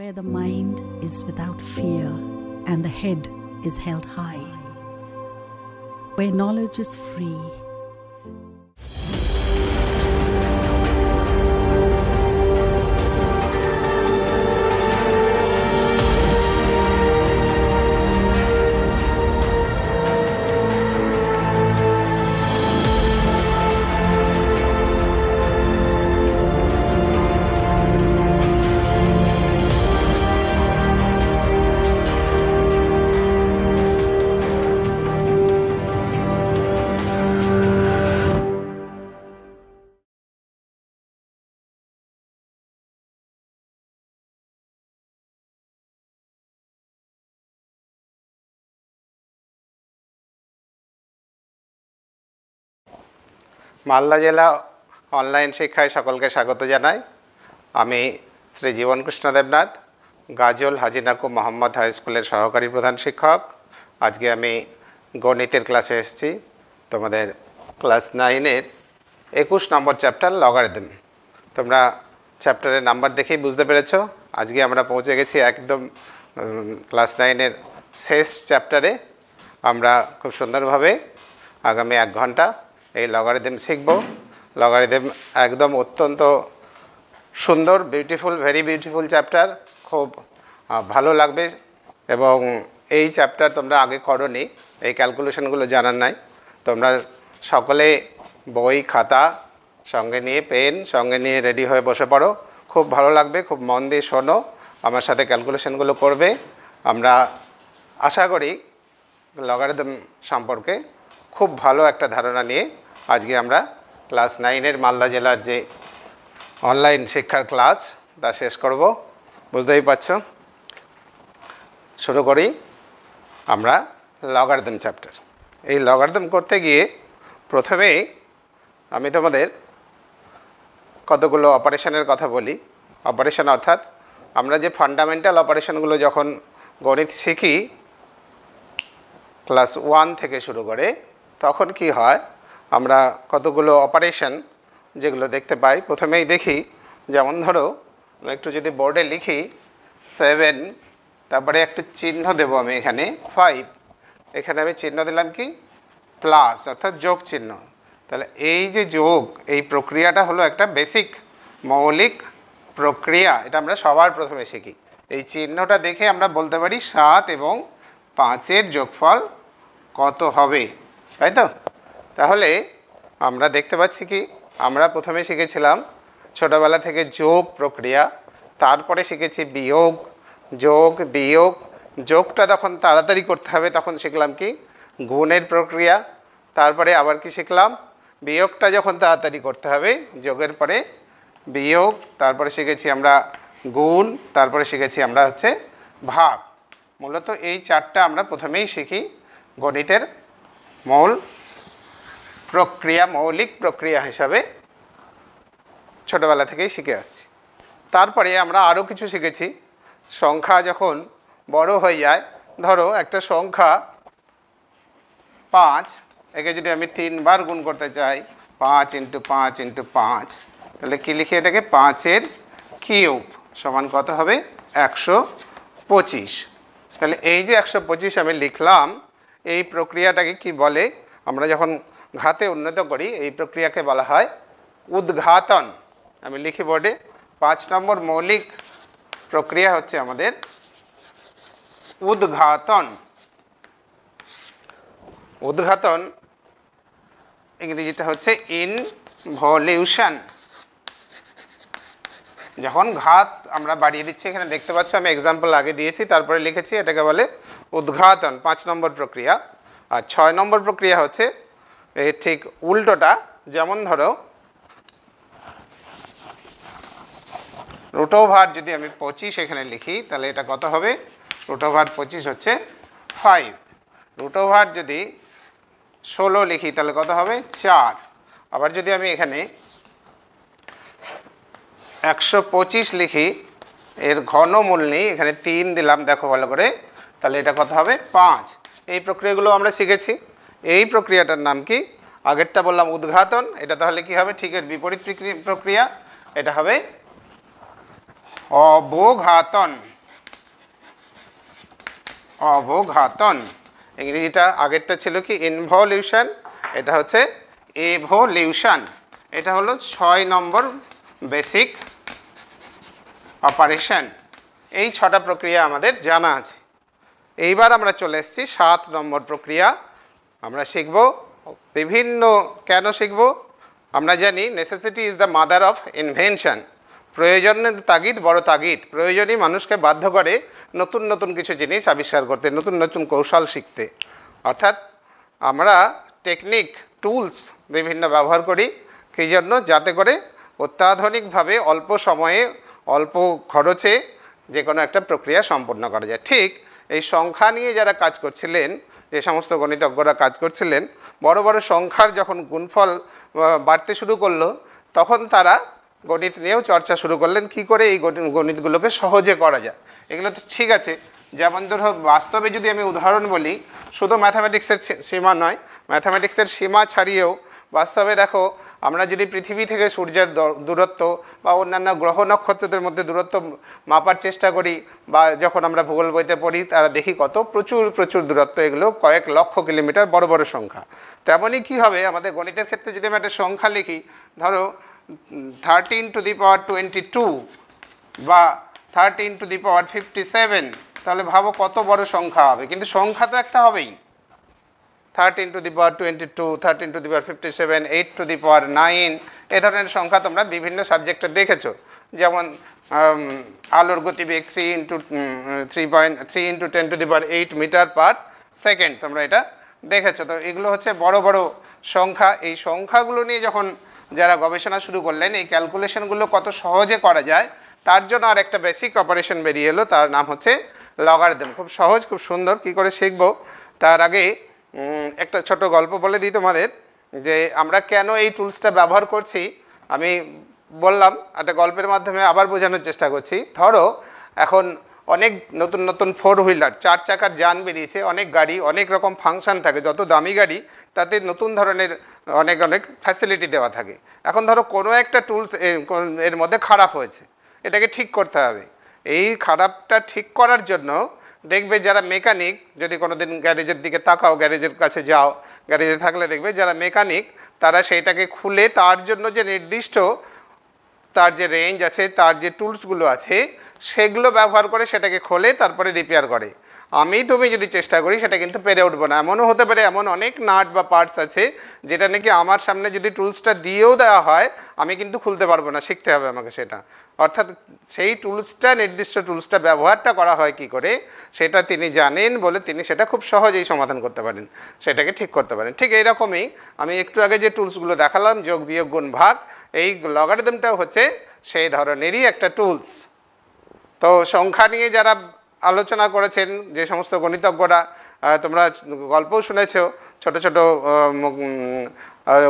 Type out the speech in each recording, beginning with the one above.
where the mind is without fear and the head is held high, where knowledge is free Malda জেলা online শিক্ষায় সকলকে স্বাগত জানাই আমি শ্রী জীবনকৃষ্ণ দেবনাথ গাজল হাজিনাকু মোহাম্মদ হাই স্কুলের সহকারী প্রধান শিক্ষক আজকে আমি গণিতের ক্লাসে এসেছি তোমাদের ক্লাস নাইনের একুশ নম্বর চ্যাপ্টার লগারিদম তোমরা চ্যাপ্টারের নাম্বার দেখেই বুঝতে পেরেছ আজকে আমরা পৌঁছে গেছি একদম ক্লাস নাইনের শেষ চ্যাপ্টারে আমরা খুব সুন্দরভাবে আগামী এক ঘন্টা এই লগারিদম শিখব লগারিদম একদম অত্যন্ত সুন্দর বিউটিফুল ভেরি বিউটিফুল চ্যাপ্টার খুব ভালো লাগবে এবং এই চ্যাপ্টার তোমরা আগে করনি এই ক্যালকুলেশনগুলো জানার নাই তোমরা সকলে বই খাতা সঙ্গে নিয়ে পেন সঙ্গে নিয়ে রেডি হয়ে বসে পড়ো খুব ভালো লাগবে খুব মন দিয়ে শোনো আমার সাথে ক্যালকুলেশনগুলো করবে আমরা আশা করি লগারিদম সম্পর্কে খুব ভালো একটা ধারণা নিয়ে আজকে আমরা ক্লাস নাইনের মালদা জেলার যে অনলাইন শিক্ষার ক্লাস তা শেষ করব বুঝতেই পারছ শুরু করি আমরা লগারদম চ্যাপ্টার এই লগারদম করতে গিয়ে প্রথমেই আমি তোমাদের কতগুলো অপারেশনের কথা বলি অপারেশন অর্থাৎ আমরা যে ফান্ডামেন্টাল অপারেশনগুলো যখন গণিত শিখি ক্লাস ওয়ান থেকে শুরু করে তখন কি হয় আমরা কতগুলো অপারেশন যেগুলো দেখতে পাই প্রথমেই দেখি যেমন ধরো একটু যদি বোর্ডে লিখি সেভেন তারপরে একটা চিহ্ন দেব আমি এখানে ফাইভ এখানে আমি চিহ্ন দিলাম কি প্লাস অর্থাৎ যোগ চিহ্ন তাহলে এই যে যোগ এই প্রক্রিয়াটা হলো একটা বেসিক মৌলিক প্রক্রিয়া এটা আমরা সবার প্রথমে শিখি এই চিহ্নটা দেখে আমরা বলতে পারি সাত এবং পাঁচের যোগফল কত হবে তাই তো তাহলে আমরা দেখতে পাচ্ছি কি আমরা প্রথমে শিখেছিলাম ছোটোবেলা থেকে যোগ প্রক্রিয়া তারপরে শিখেছি বিয়োগ যোগ বিয়োগ যোগটা তখন তাড়াতাড়ি করতে হবে তখন শিখলাম কি গুণের প্রক্রিয়া তারপরে আবার কি শিখলাম বিয়োগটা যখন তাড়াতাড়ি করতে হবে যোগের পরে বিয়োগ তারপরে শিখেছি আমরা গুণ তারপরে শিখেছি আমরা হচ্ছে ভাগ মূলত এই চারটা আমরা প্রথমেই শিখি গণিতের মৌল প্রক্রিয়া মৌলিক প্রক্রিয়া হিসাবে ছোটোবেলা থেকেই শিখে আসছি তারপরে আমরা আরও কিছু শিখেছি সংখ্যা যখন বড় হয়ে যায় ধরো একটা সংখ্যা পাঁচ একে যদি আমি তিনবার গুণ করতে চাই পাঁচ ইন্টু পাঁচ ইন্টু পাঁচ তাহলে কী লিখে এটাকে পাঁচের কিউব সমান কত হবে একশো পঁচিশ তাহলে এই যে একশো পঁচিশ আমি লিখলাম এই প্রক্রিয়াটাকে কি বলে আমরা যখন ঘাতে উন্নত করি এই প্রক্রিয়াকে বলা হয় উদ্ঘাতন আমি লিখি বোর্ডে পাঁচ নম্বর মৌলিক প্রক্রিয়া হচ্ছে আমাদের উদ্ঘাতন উদ্ঘাতন ইংরেজিটা হচ্ছে ইনভলিউশন যখন ঘাত আমরা বাড়িয়ে দিচ্ছি এখানে দেখতে পাচ্ছ আমি এক্সাম্পল আগে দিয়েছি তারপরে লিখেছি এটাকে বলে উদ্ঘাটন পাঁচ নম্বর প্রক্রিয়া আর ছয় নম্বর প্রক্রিয়া হচ্ছে এর ঠিক উল্টোটা যেমন ধরো রুট যদি আমি পঁচিশ এখানে লিখি তাহলে এটা কত হবে রুট পঁচিশ হচ্ছে ফাইভ রুট যদি ষোলো লিখি তাহলে কত হবে চার আবার যদি আমি এখানে একশো লিখি এর ঘনমূল নেই এখানে তিন দিলাম দেখো ভালো করে তাহলে এটা কত হবে পাঁচ এই প্রক্রিয়াগুলো আমরা শিখেছি এই প্রক্রিয়াটার নাম কি আগেরটা বললাম উদ্ঘাটন এটা তাহলে কি হবে ঠিকের বিপরীত প্রক্রিয়া এটা হবে অবঘাতন অবঘাতন ইংরেজিটা আগেরটা ছিল কি ইনভলিউশন এটা হচ্ছে এভলিউশন এটা হলো ছয় নম্বর বেসিক অপারেশন এই ছটা প্রক্রিয়া আমাদের জানা আছে এইবার আমরা চলে এসেছি সাত নম্বর প্রক্রিয়া আমরা শিখব বিভিন্ন কেন শিখব আমরা জানি necessity is the mother of invention প্রয়োজনের তাগিদ বড় তাগিদ প্রয়োজনই মানুষকে বাধ্য করে নতুন নতুন কিছু জিনিস আবিষ্কার করতে নতুন নতুন কৌশল শিখতে অর্থাৎ আমরা টেকনিক টুলস বিভিন্ন ব্যবহার করি কী জন্য যাতে করে অত্যাধুনিকভাবে অল্প সময়ে অল্প খরচে যে কোনো একটা প্রক্রিয়া সম্পন্ন করা যায় ঠিক এই সংখ্যা নিয়ে যারা কাজ করছিলেন যে সমস্ত গণিতজ্ঞরা কাজ করছিলেন বড় বড় সংখ্যার যখন গুণফল বাড়তে শুরু করলো তখন তারা গণিত নিয়েও চর্চা শুরু করলেন কি করে এই গণিতগুলোকে সহজে করা যায় এগুলো তো ঠিক আছে যেমন ধরো বাস্তবে যদি আমি উদাহরণ বলি শুধু ম্যাথামেটিক্সের সীমা নয় ম্যাথামেটিক্সের সীমা ছাড়িয়েও বাস্তবে দেখো আমরা যদি পৃথিবী থেকে সূর্যের দূরত্ব বা অন্যান্য গ্রহ নক্ষত্রদের মধ্যে দূরত্ব মাপার চেষ্টা করি বা যখন আমরা ভূগোল বইতে পড়ি তারা দেখি কত প্রচুর প্রচুর দূরত্ব এগুলো কয়েক লক্ষ কিলোমিটার বড় বড় সংখ্যা তেমনই কি হবে আমাদের গণিতের ক্ষেত্রে যদি আমি একটা সংখ্যা লিখি ধরো thirteen to the power twenty two বা thirteen to the power fifty seven তাহলে ভাবো কত বড় সংখ্যা হবে কিন্তু সংখ্যা তো একটা হবেই thirteen to the power twenty two thirteen to the 57, fifty seven eight to the power nine এ ধরনের সংখ্যা তোমরা বিভিন্ন সাবজেক্টে দেখেছো যেমন আলোর গতিবেগ three into three point three into ten to the power eight metre per second তোমরা এটা দেখেছো তো এগুলো হচ্ছে বড় বড় সংখ্যা এই সংখ্যাগুলো নিয়ে যখন যারা গবেষণা শুরু করলেন এই ক্যালকুলেশনগুলো কত সহজে করা যায় তার জন্য আর একটা বেসিক অপারেশন বেরিয়ে এলো তার নাম হচ্ছে লগারিদম খুব সহজ খুব সুন্দর কি করে শিখবো তার আগে একটা ছোট গল্প বলে দিই তোমাদের যে আমরা কেন এই টুলসটা ব্যবহার করছি আমি বললাম একটা গল্পের মাধ্যমে আবার বোঝানোর চেষ্টা করছি ধরো এখন অনেক নতুন নতুন ফোর হুইলার চার চাকার যান বেরিয়েছে অনেক গাড়ি অনেক রকম ফাংশান থাকে যত দামি গাড়ি তাতে নতুন ধরনের অনেক অনেক ফ্যাসিলিটি দেওয়া থাকে এখন ধরো কোনো একটা টুলস এর মধ্যে খারাপ হয়েছে এটাকে ঠিক করতে হবে এই খারাপটা ঠিক করার জন্য দেখবে যারা মেকানিক যদি কোনো দিন গ্যারেজের দিকে তাকাও গ্যারেজের কাছে যাও গ্যারেজে থাকলে দেখবে যারা মেকানিক তারা সেইটাকে খুলে তার জন্য যে নির্দিষ্ট তার যে রেঞ্জ আছে তার যে টুলসগুলো আছে সেগুলো ব্যবহার করে সেটাকে খোলে তারপরে রিপেয়ার করে আমি তুমি যদি চেষ্টা করি সেটা কিন্তু পেরে উঠবো না এমনও হতে পারে এমন অনেক নাট বা পার্টস আছে যেটা নাকি আমার সামনে যদি টুলসটা দিয়েও দেওয়া হয় আমি কিন্তু খুলতে পারবো না শিখতে হবে আমাকে সেটা অর্থাৎ সেই টুলসটা নির্দিষ্ট টুলসটা ব্যবহারটা করা হয় কি করে সেটা তিনি জানেন বলে তিনি সেটা খুব সহজেই সমাধান করতে পারেন সেটাকে ঠিক করতে পারেন ঠিক এইরকমই আমি একটু আগে যে টুলসগুলো দেখালাম যোগ বিয়োগ গুণ ভাগ এই লগারিদমটাও হচ্ছে সেই ধরনেরই একটা টুলস তো সংখ্যা নিয়ে যারা আলোচনা করেছেন যে সমস্ত গণিতজ্ঞরা তোমরা গল্পও শুনেছো ছোট ছোট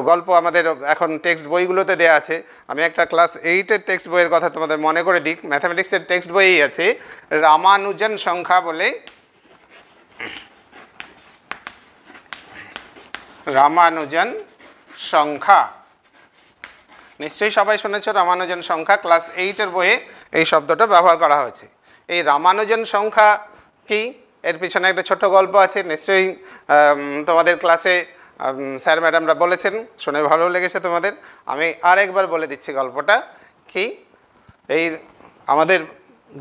গল্প আমাদের এখন টেক্সট বইগুলোতে দেওয়া আছে আমি একটা ক্লাস এইটের টেক্সট বইয়ের কথা তোমাদের মনে করে দিক ম্যাথামেটিক্সের টেক্সট বইই আছে রামানুজন সংখ্যা বলে রামানুজন সংখ্যা নিশ্চয়ই সবাই শুনেছ রামানুজন সংখ্যা ক্লাস এইটের বইয়ে এই শব্দটা ব্যবহার করা হয়েছে এই রামানুজন সংখ্যা কি এর পিছনে একটা ছোট্ট গল্প আছে নিশ্চয়ই তোমাদের ক্লাসে স্যার ম্যাডামরা বলেছেন শুনে ভালো লেগেছে তোমাদের আমি আরেকবার বলে দিচ্ছি গল্পটা কি এই আমাদের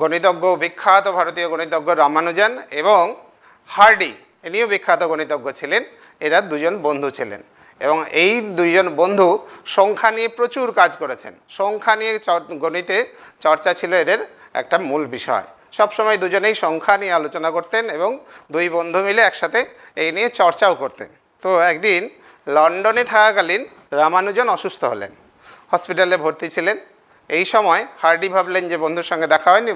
গণিতজ্ঞ বিখ্যাত ভারতীয় গণিতজ্ঞ রামানুজন এবং হার্ডি এনিও বিখ্যাত গণিতজ্ঞ ছিলেন এরা দুজন বন্ধু ছিলেন এবং এই দুইজন বন্ধু সংখ্যা নিয়ে প্রচুর কাজ করেছেন সংখ্যা নিয়ে গণিতে চর্চা ছিল এদের একটা মূল বিষয় সবসময় দুজনেই সংখ্যা নিয়ে আলোচনা করতেন এবং দুই বন্ধু মিলে একসাথে এই নিয়ে চর্চাও করতেন তো একদিন লন্ডনে থাকাকালীন রামানুজন অসুস্থ হলেন হসপিটালে ভর্তি ছিলেন এই সময় হার্ডি ভাবলেন যে বন্ধুর সঙ্গে দেখা হয়নি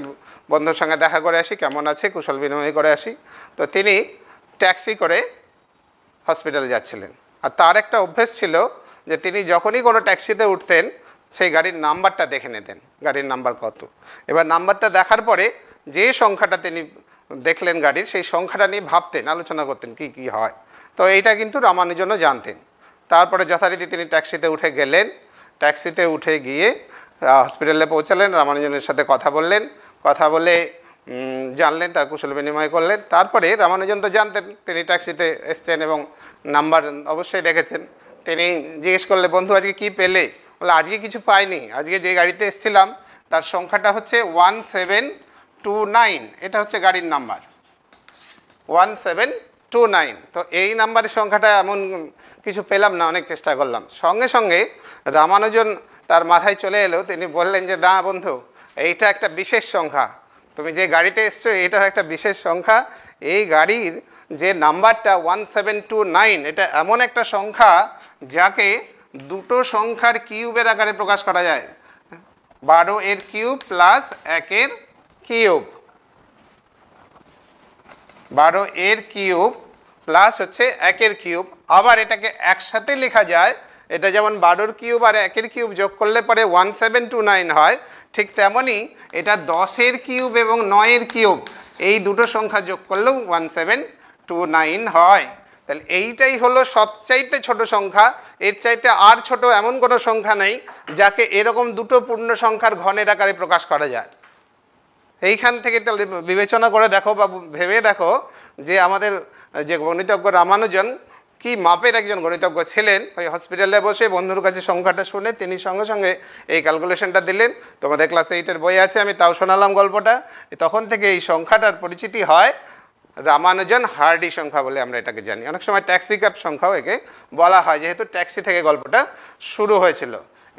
বন্ধুর সঙ্গে দেখা করে আসি কেমন আছে কুশল বিনিময় করে আসি তো তিনি ট্যাক্সি করে হসপিটালে যাচ্ছিলেন আর তার একটা অভ্যেস ছিল যে তিনি যখনই কোনো ট্যাক্সিতে উঠতেন সেই গাড়ির নাম্বারটা দেখে নিতেন গাড়ির নাম্বার কত এবার নাম্বারটা দেখার পরে যে সংখ্যাটা তিনি দেখলেন গাড়ির সেই সংখ্যাটা নিয়ে ভাবতেন আলোচনা করতেন কি কি হয় তো এইটা কিন্তু রামানুজনও জানতেন তারপরে যথারীতি তিনি ট্যাক্সিতে উঠে গেলেন ট্যাক্সিতে উঠে গিয়ে হসপিটালে পৌঁছালেন রামানুজনের সাথে কথা বললেন কথা বলে জানলেন তার কুশল বিনিময় করলেন তারপরে রামানুজন তো জানতেন তিনি ট্যাক্সিতে এসছেন এবং নাম্বার অবশ্যই দেখেছেন তিনি জিজ্ঞেস করলে বন্ধু আজকে কি পেলে বলে আজকে কিছু পাইনি আজকে যে গাড়িতে এসছিলাম তার সংখ্যাটা হচ্ছে ওয়ান সেভেন টু নাইন এটা হচ্ছে গাড়ির number one seven two nine তো এই নাম্বারের সংখ্যাটা এমন কিছু পেলাম না অনেক চেষ্টা করলাম সঙ্গে সঙ্গে রামানুজন তার মাথায় চলে এলো তিনি বললেন যে দা বন্ধু এইটা একটা বিশেষ সংখ্যা তুমি যে গাড়িতে এসছো এটা একটা বিশেষ সংখ্যা এই গাড়ির যে নাম্বারটা ওয়ান সেভেন টু নাইন এটা এমন একটা সংখ্যা যাকে দুটো সংখ্যার কিউবের আকারে প্রকাশ করা যায় বারো এর কিউব প্লাস একের কিউব বারো এর কিউব প্লাস হচ্ছে একের কিউব আবার এটাকে একসাথে লেখা যায় এটা যেমন বারোর কিউব আর একের কিউব যোগ করলে পরে ওয়ান সেভেন টু নাইন হয় ঠিক তেমনই এটা দশের কিউব এবং নয়ের কিউব এই দুটো সংখ্যা যোগ করলেও ওয়ান সেভেন টু নাইন হয় তাহলে এইটাই হলো সবচাইতে ছোট সংখ্যা এর চাইতে আর ছোট এমন কোনো সংখ্যা নেই যাকে এরকম দুটো পূর্ণ সংখ্যার ঘনের আকারে প্রকাশ করা যায় এইখান থেকে তাহলে বিবেচনা করে দেখো বা ভেবে দেখো যে আমাদের যে গণিতজ্ঞ রামানুজন কি মাপের একজন গণিতজ্ঞ ছিলেন ওই হসপিটালে বসে বন্ধুর কাছে সংখ্যাটা শুনে তিনি সঙ্গে সঙ্গে এই ক্যালকুলেশনটা দিলেন তোমাদের ক্লাস এইটের বই আছে আমি তাও শোনালাম গল্পটা তখন থেকে এই সংখ্যাটার পরিচিতি হয় রামানুজন হার্ডি সংখ্যা বলে আমরা এটাকে জানি অনেক সময় ট্যাক্সি ক্যাব সংখ্যাও একে বলা হয় যেহেতু ট্যাক্সি থেকে গল্পটা শুরু হয়েছিল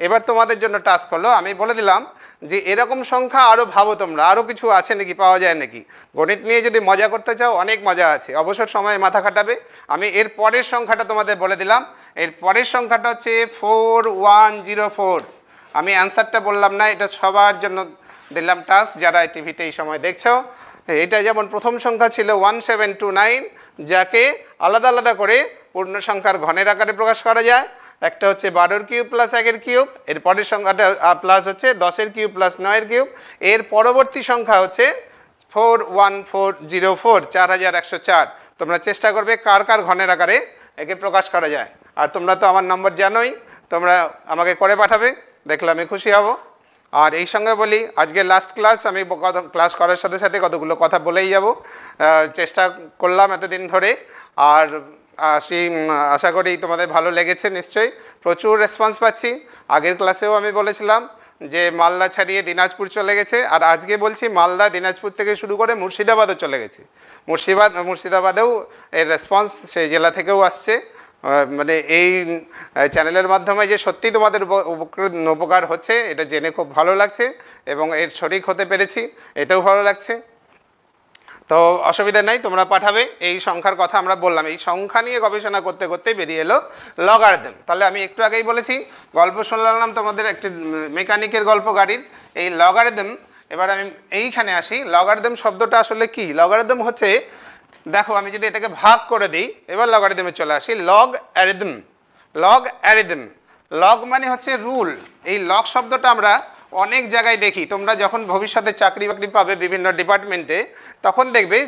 এবার তোমাদের জন্য টাচ করলো আমি বলে দিলাম যে এরকম সংখ্যা আরও ভাবো তোমরা আরও কিছু আছে নাকি পাওয়া যায় নাকি গণিত নিয়ে যদি মজা করতে চাও অনেক মজা আছে অবসর সময়ে মাথা খাটাবে আমি এর পরের সংখ্যাটা তোমাদের বলে দিলাম এর পরের সংখ্যাটা হচ্ছে ফোর ওয়ান জিরো ফোর আমি অ্যান্সারটা বললাম না এটা সবার জন্য দিলাম টাস যারা টিভিতে এই সময় দেখছো এটা যেমন প্রথম সংখ্যা ছিল ওয়ান সেভেন টু নাইন যাকে আলাদা আলাদা করে পূর্ণ সংখ্যার ঘনের আকারে প্রকাশ করা যায় একটা হচ্ছে বারোর কিউব প্লাস একের কিউব এর পরের সংখ্যাটা প্লাস হচ্ছে দশের কিউব প্লাস নয়ের কিউব এর পরবর্তী সংখ্যা হচ্ছে four one four zero four চার হাজার একশো চার তোমরা চেষ্টা করবে কার কার ঘনের আকারে একে প্রকাশ করা যায় আর তোমরা তো আমার নম্বর জানোই তোমরা আমাকে করে পাঠাবে দেখলে আমি খুশি হব আর এই সঙ্গে বলি আজকে লাস্ট ক্লাস আমি ক্লাস করার সাথে সাথে কতগুলো কথা বলেই যাব চেষ্টা করলাম এতদিন ধরে আর সেই আশা করি তোমাদের ভালো লেগেছে নিশ্চয়ই প্রচুর রেসপন্স পাচ্ছি আগের ক্লাসেও আমি বলেছিলাম যে মালদা ছাড়িয়ে দিনাজপুর চলে গেছে আর আজকে বলছি মালদা দিনাজপুর থেকে শুরু করে মুর্শিদাবাদও চলে গেছে মুর্শিদাবাদ মুর্শিদাবাদেও এর রেসপন্স সেই জেলা থেকেও আসছে মানে এই চ্যানেলের মাধ্যমে যে সত্যি তোমাদের উপকার হচ্ছে এটা জেনে খুব ভালো লাগছে এবং এর শরিক হতে পেরেছি এটাও ভালো লাগছে তো অসুবিধা নাই তোমরা পাঠাবে এই সংখ্যার কথা আমরা বললাম এই সংখ্যা নিয়ে গবেষণা করতে করতে বেরিয়ে এলো লগারদেম তাহলে আমি একটু আগেই বলেছি গল্প শুনলাম তোমাদের একটি মেকানিকের গল্প গাড়ির এই লগারদেম এবার আমি এইখানে আসি লগারদেম শব্দটা আসলে কি লগারদেম হচ্ছে দেখো আমি যদি এটাকে ভাগ করে দিই এবার লগারিদমে চলে আসি logarithm logarithm log মানে হচ্ছে রুল এই লগ শব্দটা আমরা অনেক জায়গায় দেখি তোমরা যখন ভবিষ্যতে চাকরি বাকরি পাবে বিভিন্ন ডিপার্টমেন্টে তখন দেখবে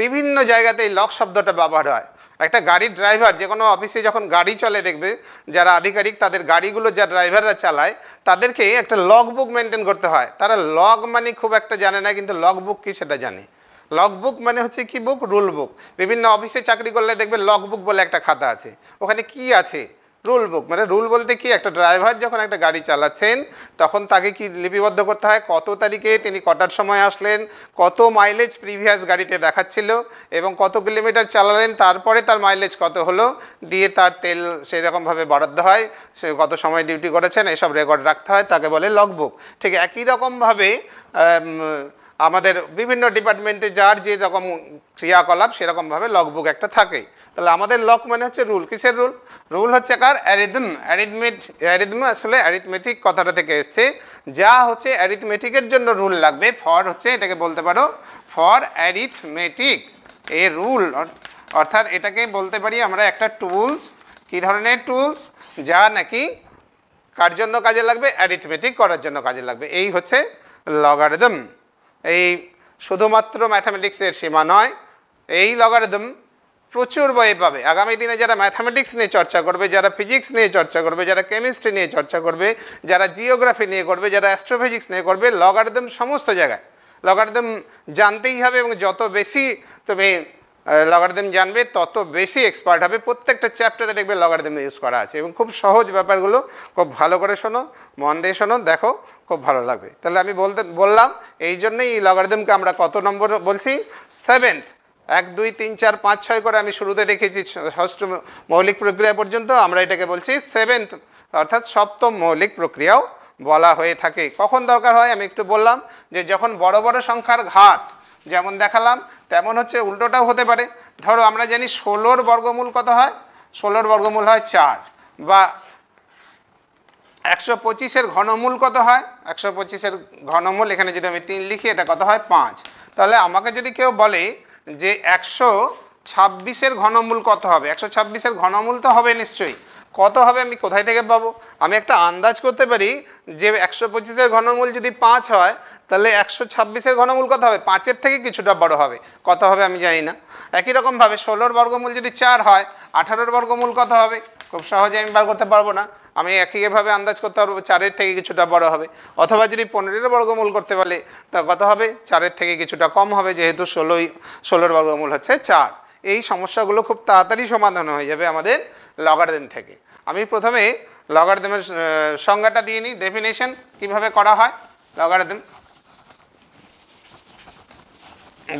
বিভিন্ন জায়গাতে এই লক শব্দটা ব্যবহার হয় একটা গাড়ির ড্রাইভার যে কোনো অফিসে যখন গাড়ি চলে দেখবে যারা আধিকারিক তাদের গাড়িগুলো যা ড্রাইভাররা চালায় তাদেরকে একটা লগ বুক মেনটেন করতে হয় তারা লগ মানে খুব একটা জানে না কিন্তু লগ বুক কী সেটা জানে লগ বুক মানে হচ্ছে কি বুক রুল বুক বিভিন্ন অফিসে চাকরি করলে দেখবে লগ বুক বলে একটা খাতা আছে ওখানে কি আছে রুল বুক মানে রুল বলতে কি একটা ড্রাইভার যখন একটা গাড়ি চালাচ্ছেন তখন তাকে কি লিপিবদ্ধ করতে হয় কত তারিখে তিনি কটার সময় আসলেন কত মাইলেজ প্রিভিয়াস গাড়িতে দেখাচ্ছিল এবং কত কিলোমিটার চালালেন তারপরে তার মাইলেজ কত হলো দিয়ে তার তেল সেই রকমভাবে বরাদ্দ হয় সে কত সময় ডিউটি করেছেন এসব রেকর্ড রাখতে হয় তাকে বলে লগবুক ঠিক একই রকমভাবে আমাদের বিভিন্ন ডিপার্টমেন্টে যার যে রকম ক্রিয়াকলাপ সেরকমভাবে লগবুক একটা থাকে তাহলে আমাদের লক মানে হচ্ছে রুল কিসের রুল রুল হচ্ছে কার অ্যারিদম অ্যারিথমেট অ্যারিদম আসলে অ্যারিথমেটিক কথাটা থেকে এসছে যা হচ্ছে অ্যারিথমেটিকের জন্য রুল লাগবে ফর হচ্ছে এটাকে বলতে পারো ফর অ্যারিথমেটিক এ রুল অর্থাৎ এটাকে বলতে পারি আমরা একটা টুলস কি ধরনের টুলস যা নাকি কার জন্য কাজে লাগবে অ্যারিথমেটিক করার জন্য কাজে লাগবে এই হচ্ছে লগারিদম এই শুধুমাত্র ম্যাথামেটিক্সের সীমা নয় এই লগারিদম প্রচুর বই পাবে আগামী দিনে যারা ম্যাথামেটিক্স নিয়ে চর্চা করবে যারা ফিজিক্স নিয়ে চর্চা করবে যারা কেমিস্ট্রি নিয়ে চর্চা করবে যারা জিওগ্রাফি নিয়ে করবে যারা অ্যাস্ট্রোফিজিক্স নিয়ে করবে লগারদম সমস্ত জায়গায় লগারদম জানতেই হবে এবং যত বেশি তুমি লগারদম জানবে তত বেশি এক্সপার্ট হবে প্রত্যেকটা চ্যাপ্টারে দেখবে লগারদম ইউজ করা আছে এবং খুব সহজ ব্যাপারগুলো খুব ভালো করে শোনো মন দিয়ে শোনো দেখো খুব ভালো লাগবে তাহলে আমি বলতে বললাম এই জন্যেই এই লগারদমকে আমরা কত নম্বর বলছি সেভেন্থ এক দুই তিন চার পাঁচ ছয় করে আমি শুরুতে দেখেছি ষষ্ঠ মৌলিক প্রক্রিয়া পর্যন্ত আমরা এটাকে বলছি সেভেন্থ অর্থাৎ সপ্তম মৌলিক প্রক্রিয়াও বলা হয়ে থাকে কখন দরকার হয় আমি একটু বললাম যে যখন বড় বড় সংখ্যার ঘাত যেমন দেখালাম তেমন হচ্ছে উল্টোটাও হতে পারে ধরো আমরা জানি ষোলোর বর্গমূল কত হয় ষোলোর বর্গমূল হয় চার বা একশো পঁচিশের ঘনমূল কত হয় একশো পঁচিশের ঘনমূল এখানে যদি আমি তিন লিখি এটা কত হয় পাঁচ তাহলে আমাকে যদি কেউ বলে যে একশো ছাব্বিশের ঘনমূল কত হবে একশো ছাব্বিশের ঘনমূল তো হবে নিশ্চয়ই কত হবে আমি কোথায় থেকে পাবো আমি একটা আন্দাজ করতে পারি যে একশো পঁচিশের ঘনমূল যদি পাঁচ হয় তাহলে একশো ছাব্বিশের ঘনমূল কত হবে পাঁচের থেকে কিছুটা বড় হবে কত হবে আমি জানি না একই রকমভাবে ষোলোর বর্গমূল যদি চার হয় আঠারোর বর্গমূল কত হবে খুব সহজে আমি বার করতে পারবো না আমি একইভাবে আন্দাজ করতে পারবো চারের থেকে কিছুটা বড় হবে অথবা যদি পনেরোর বর্গমূল করতে পারলে তা কত হবে চারের থেকে কিছুটা কম হবে যেহেতু ষোলোই ষোলোর বর্গমূল হচ্ছে চার এই সমস্যাগুলো খুব তাড়াতাড়ি সমাধান হয়ে যাবে আমাদের লগারদেম থেকে আমি প্রথমে লগারদেমের সংজ্ঞাটা দিয়ে নিই ডেফিনেশন কীভাবে করা হয় লগারদেম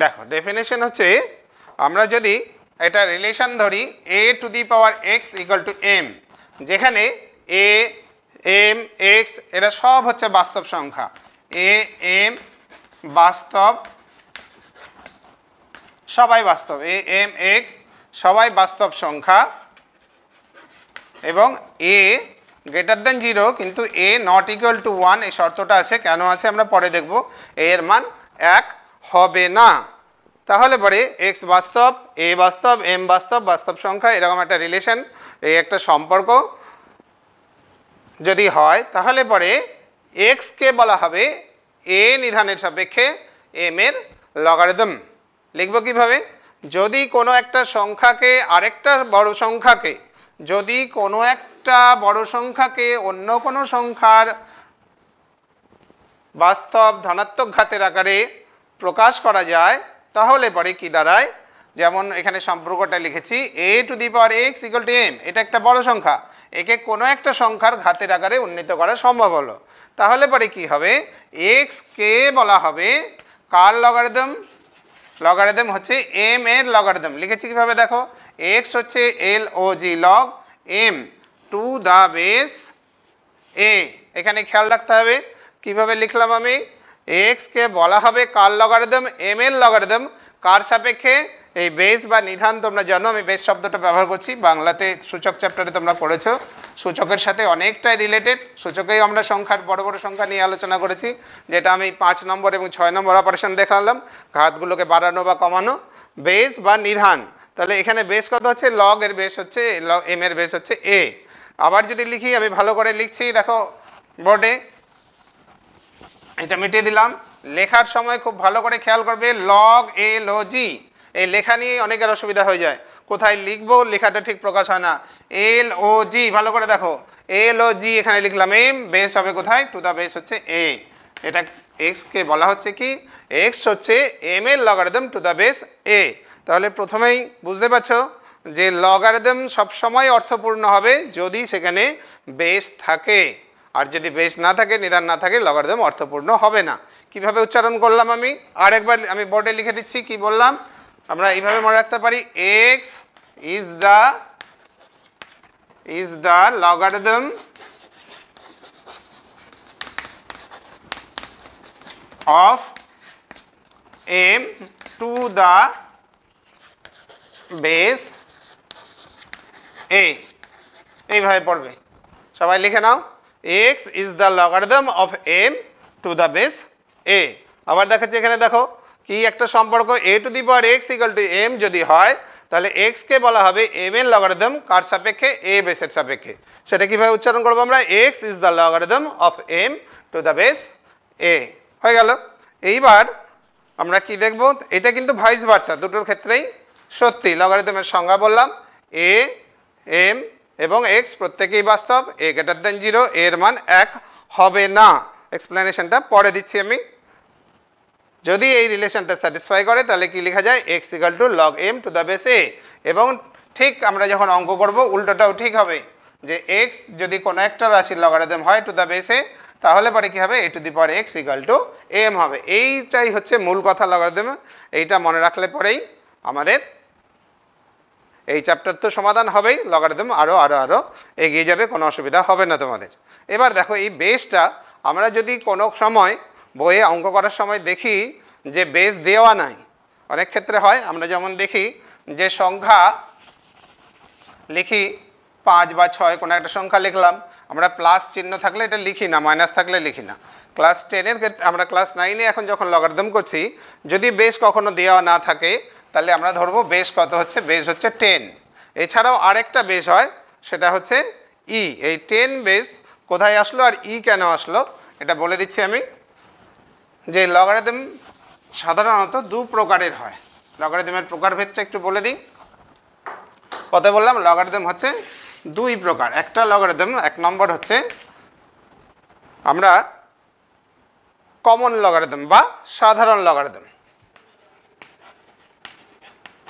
দেখো ডেফিনেশন হচ্ছে আমরা যদি এটা রিলেশন ধরি a to the power x equal to m যেখানে এ এম এক্স এটা সব হচ্ছে বাস্তব সংখ্যা এ এম বাস্তব সবাই বাস্তব এ এম এক্স সবাই বাস্তব সংখ্যা এবং এ গ্রেটার দেন জিরো কিন্তু a not equal to one এই শর্তটা আছে কেন আছে আমরা পরে দেখব এর মান এক হবে না তাহলে পরে এক্স বাস্তব এ বাস্তব এম বাস্তব বাস্তব সংখ্যা এরকম একটা রিলেশন এই একটা সম্পর্ক যদি হয় তাহলে পরে এক্সকে বলা হবে এ নিধানের সাপেক্ষে এম এর লগারিদম লিখব কিভাবে যদি কোনো একটা সংখ্যাকে আরেকটা বড় সংখ্যাকে যদি কোনো একটা বড় সংখ্যাকে অন্য কোনো সংখ্যার বাস্তব ধনাত্মক ঘাতের আকারে প্রকাশ করা যায় তাহলে পরে কি দাঁড়ায় যেমন এখানে সম্পর্কটা লিখেছি a to the power x equal to m এটা একটা বড় সংখ্যা একে কোনো একটা সংখ্যার ঘাতের আকারে উন্নীত করা সম্ভব হলো তাহলে পরে কি হবে এক্স কে বলা হবে কার লগারিদম লগারিদম হচ্ছে এম এর লগারিদম লিখেছি কীভাবে দেখো এক্স হচ্ছে L O G log M to the base a এখানে খেয়াল রাখতে হবে কিভাবে লিখলাম আমি এক্সকে বলা হবে কার লগারিদম এম এর লগারিদম কার সাপেক্ষে এই বেস বা নিধান তোমরা জানো আমি বেস শব্দটা ব্যবহার করছি বাংলাতে সূচক চ্যাপ্টারে তোমরা পড়েছো সূচকের সাথে অনেকটাই রিলেটেড সূচকেই আমরা সংখ্যার বড় বড় সংখ্যা নিয়ে আলোচনা করেছি যেটা আমি পাঁচ নম্বর এবং ছয় নম্বর অপারেশন দেখালাম ঘাতগুলোকে বাড়ানো বা কমানো বেস বা নিধান তাহলে এখানে বেশ কত হচ্ছে লগ এর বেশ হচ্ছে এম এর বেশ হচ্ছে এ আবার যদি লিখি আমি ভালো করে লিখছি দেখো বোর্ডে এটা মিটিয়ে দিলাম লেখার সময় খুব ভালো করে খেয়াল করবে লগ এ ও জি এই লেখা নিয়ে অনেকের অসুবিধা হয়ে যায় কোথায় লিখবো লেখাটা ঠিক প্রকাশ হয় না এল ও জি ভালো করে দেখো এল ও জি এখানে লিখলাম এম বেস হবে কোথায় টু দ্য বেস হচ্ছে এ এটা এক্সকে বলা হচ্ছে কি এক্স হচ্ছে এম এর logarithm to the base a তাহলে প্রথমেই বুঝতে পারছো যে লগারিদম সবসময় অর্থপূর্ণ হবে যদি সেখানে বেস থাকে আর যদি বেস না থাকে নিদান না থাকে লগারিদম অর্থপূর্ণ হবে না কিভাবে উচ্চারণ করলাম আমি আরেকবার আমি বোর্ডে লিখে দিচ্ছি কি বললাম আমরা এইভাবে মনে রাখতে পারি x is the is the logarithm of M to the base এইভাবে পড়বে সবাই লিখে নাও x is the logarithm of M to the base a আবার দেখাচ্ছি এখানে দেখো কি একটা সম্পর্ক a to the power x equal to m যদি হয় তাহলে এক্সকে বলা হবে এম এর লগারিদম কার সাপেক্ষে এ বেসের সাপেক্ষে সেটা কীভাবে উচ্চারণ করবো আমরা x is the logarithm of M to the base a হয়ে গেল এইবার আমরা কি দেখব এটা কিন্তু ভাইস ভার্সা দুটোর ক্ষেত্রেই সত্যি লগারিদমের সংজ্ঞা বললাম এ এম এবং এক্স প্রত্যেকেই বাস্তব এ গ্রেটার দেন জিরো এর মান এক হবে না এক্সপ্লেনেশনটা পরে দিচ্ছি আমি যদি এই রিলেশনটা স্যাটিসফাই করে তাহলে কি লেখা যায় x equal to log M to the base a এবং ঠিক আমরা যখন অঙ্ক করব উল্টোটাও ঠিক হবে যে এক্স যদি কোনো একটা রাশির লগারিদম হয় টু দ্য বেসে তাহলে পরে কী হবে এ টু দি পর এক্স ইকাল টু এম হবে এইটাই হচ্ছে মূল কথা লগারিদম এইটা মনে রাখলে পরেই আমাদের এই চ্যাপ্টার তো সমাধান হবেই লগারিদম আরও আরও আরও এগিয়ে যাবে কোনো অসুবিধা হবে না তোমাদের এবার দেখো এই বেসটা আমরা যদি কোনো সময় বইয়ে অঙ্ক করার সময় দেখি যে বেস দেওয়া নাই অনেক ক্ষেত্রে হয় আমরা যেমন দেখি যে সংখ্যা লিখি পাঁচ বা ছয় কোনো একটা সংখ্যা লিখলাম আমরা প্লাস চিহ্ন থাকলে এটা লিখি না মাইনাস থাকলে লিখি না ক্লাস টেনের ক্ষেত্রে আমরা ক্লাস নাইনে এখন যখন লগার্দম করছি যদি বেশ কখনো দেওয়া না থাকে তাহলে আমরা ধরবো বেশ কত হচ্ছে বেশ হচ্ছে টেন এছাড়াও আরেকটা বেশ হয় সেটা হচ্ছে ই e। এই টেন বেস কোথায় আসলো আর ই e কেন আসলো এটা বলে দিচ্ছি আমি যে লগারিদম সাধারণত দু প্রকারের হয় লগারিদমের প্রকারভেদটা একটু বলে দিই কত বললাম লগারিদম হচ্ছে দুই প্রকার একটা লগারিদম এক নম্বর হচ্ছে আমরা কমন লগারিদম বা সাধারণ লগারিদম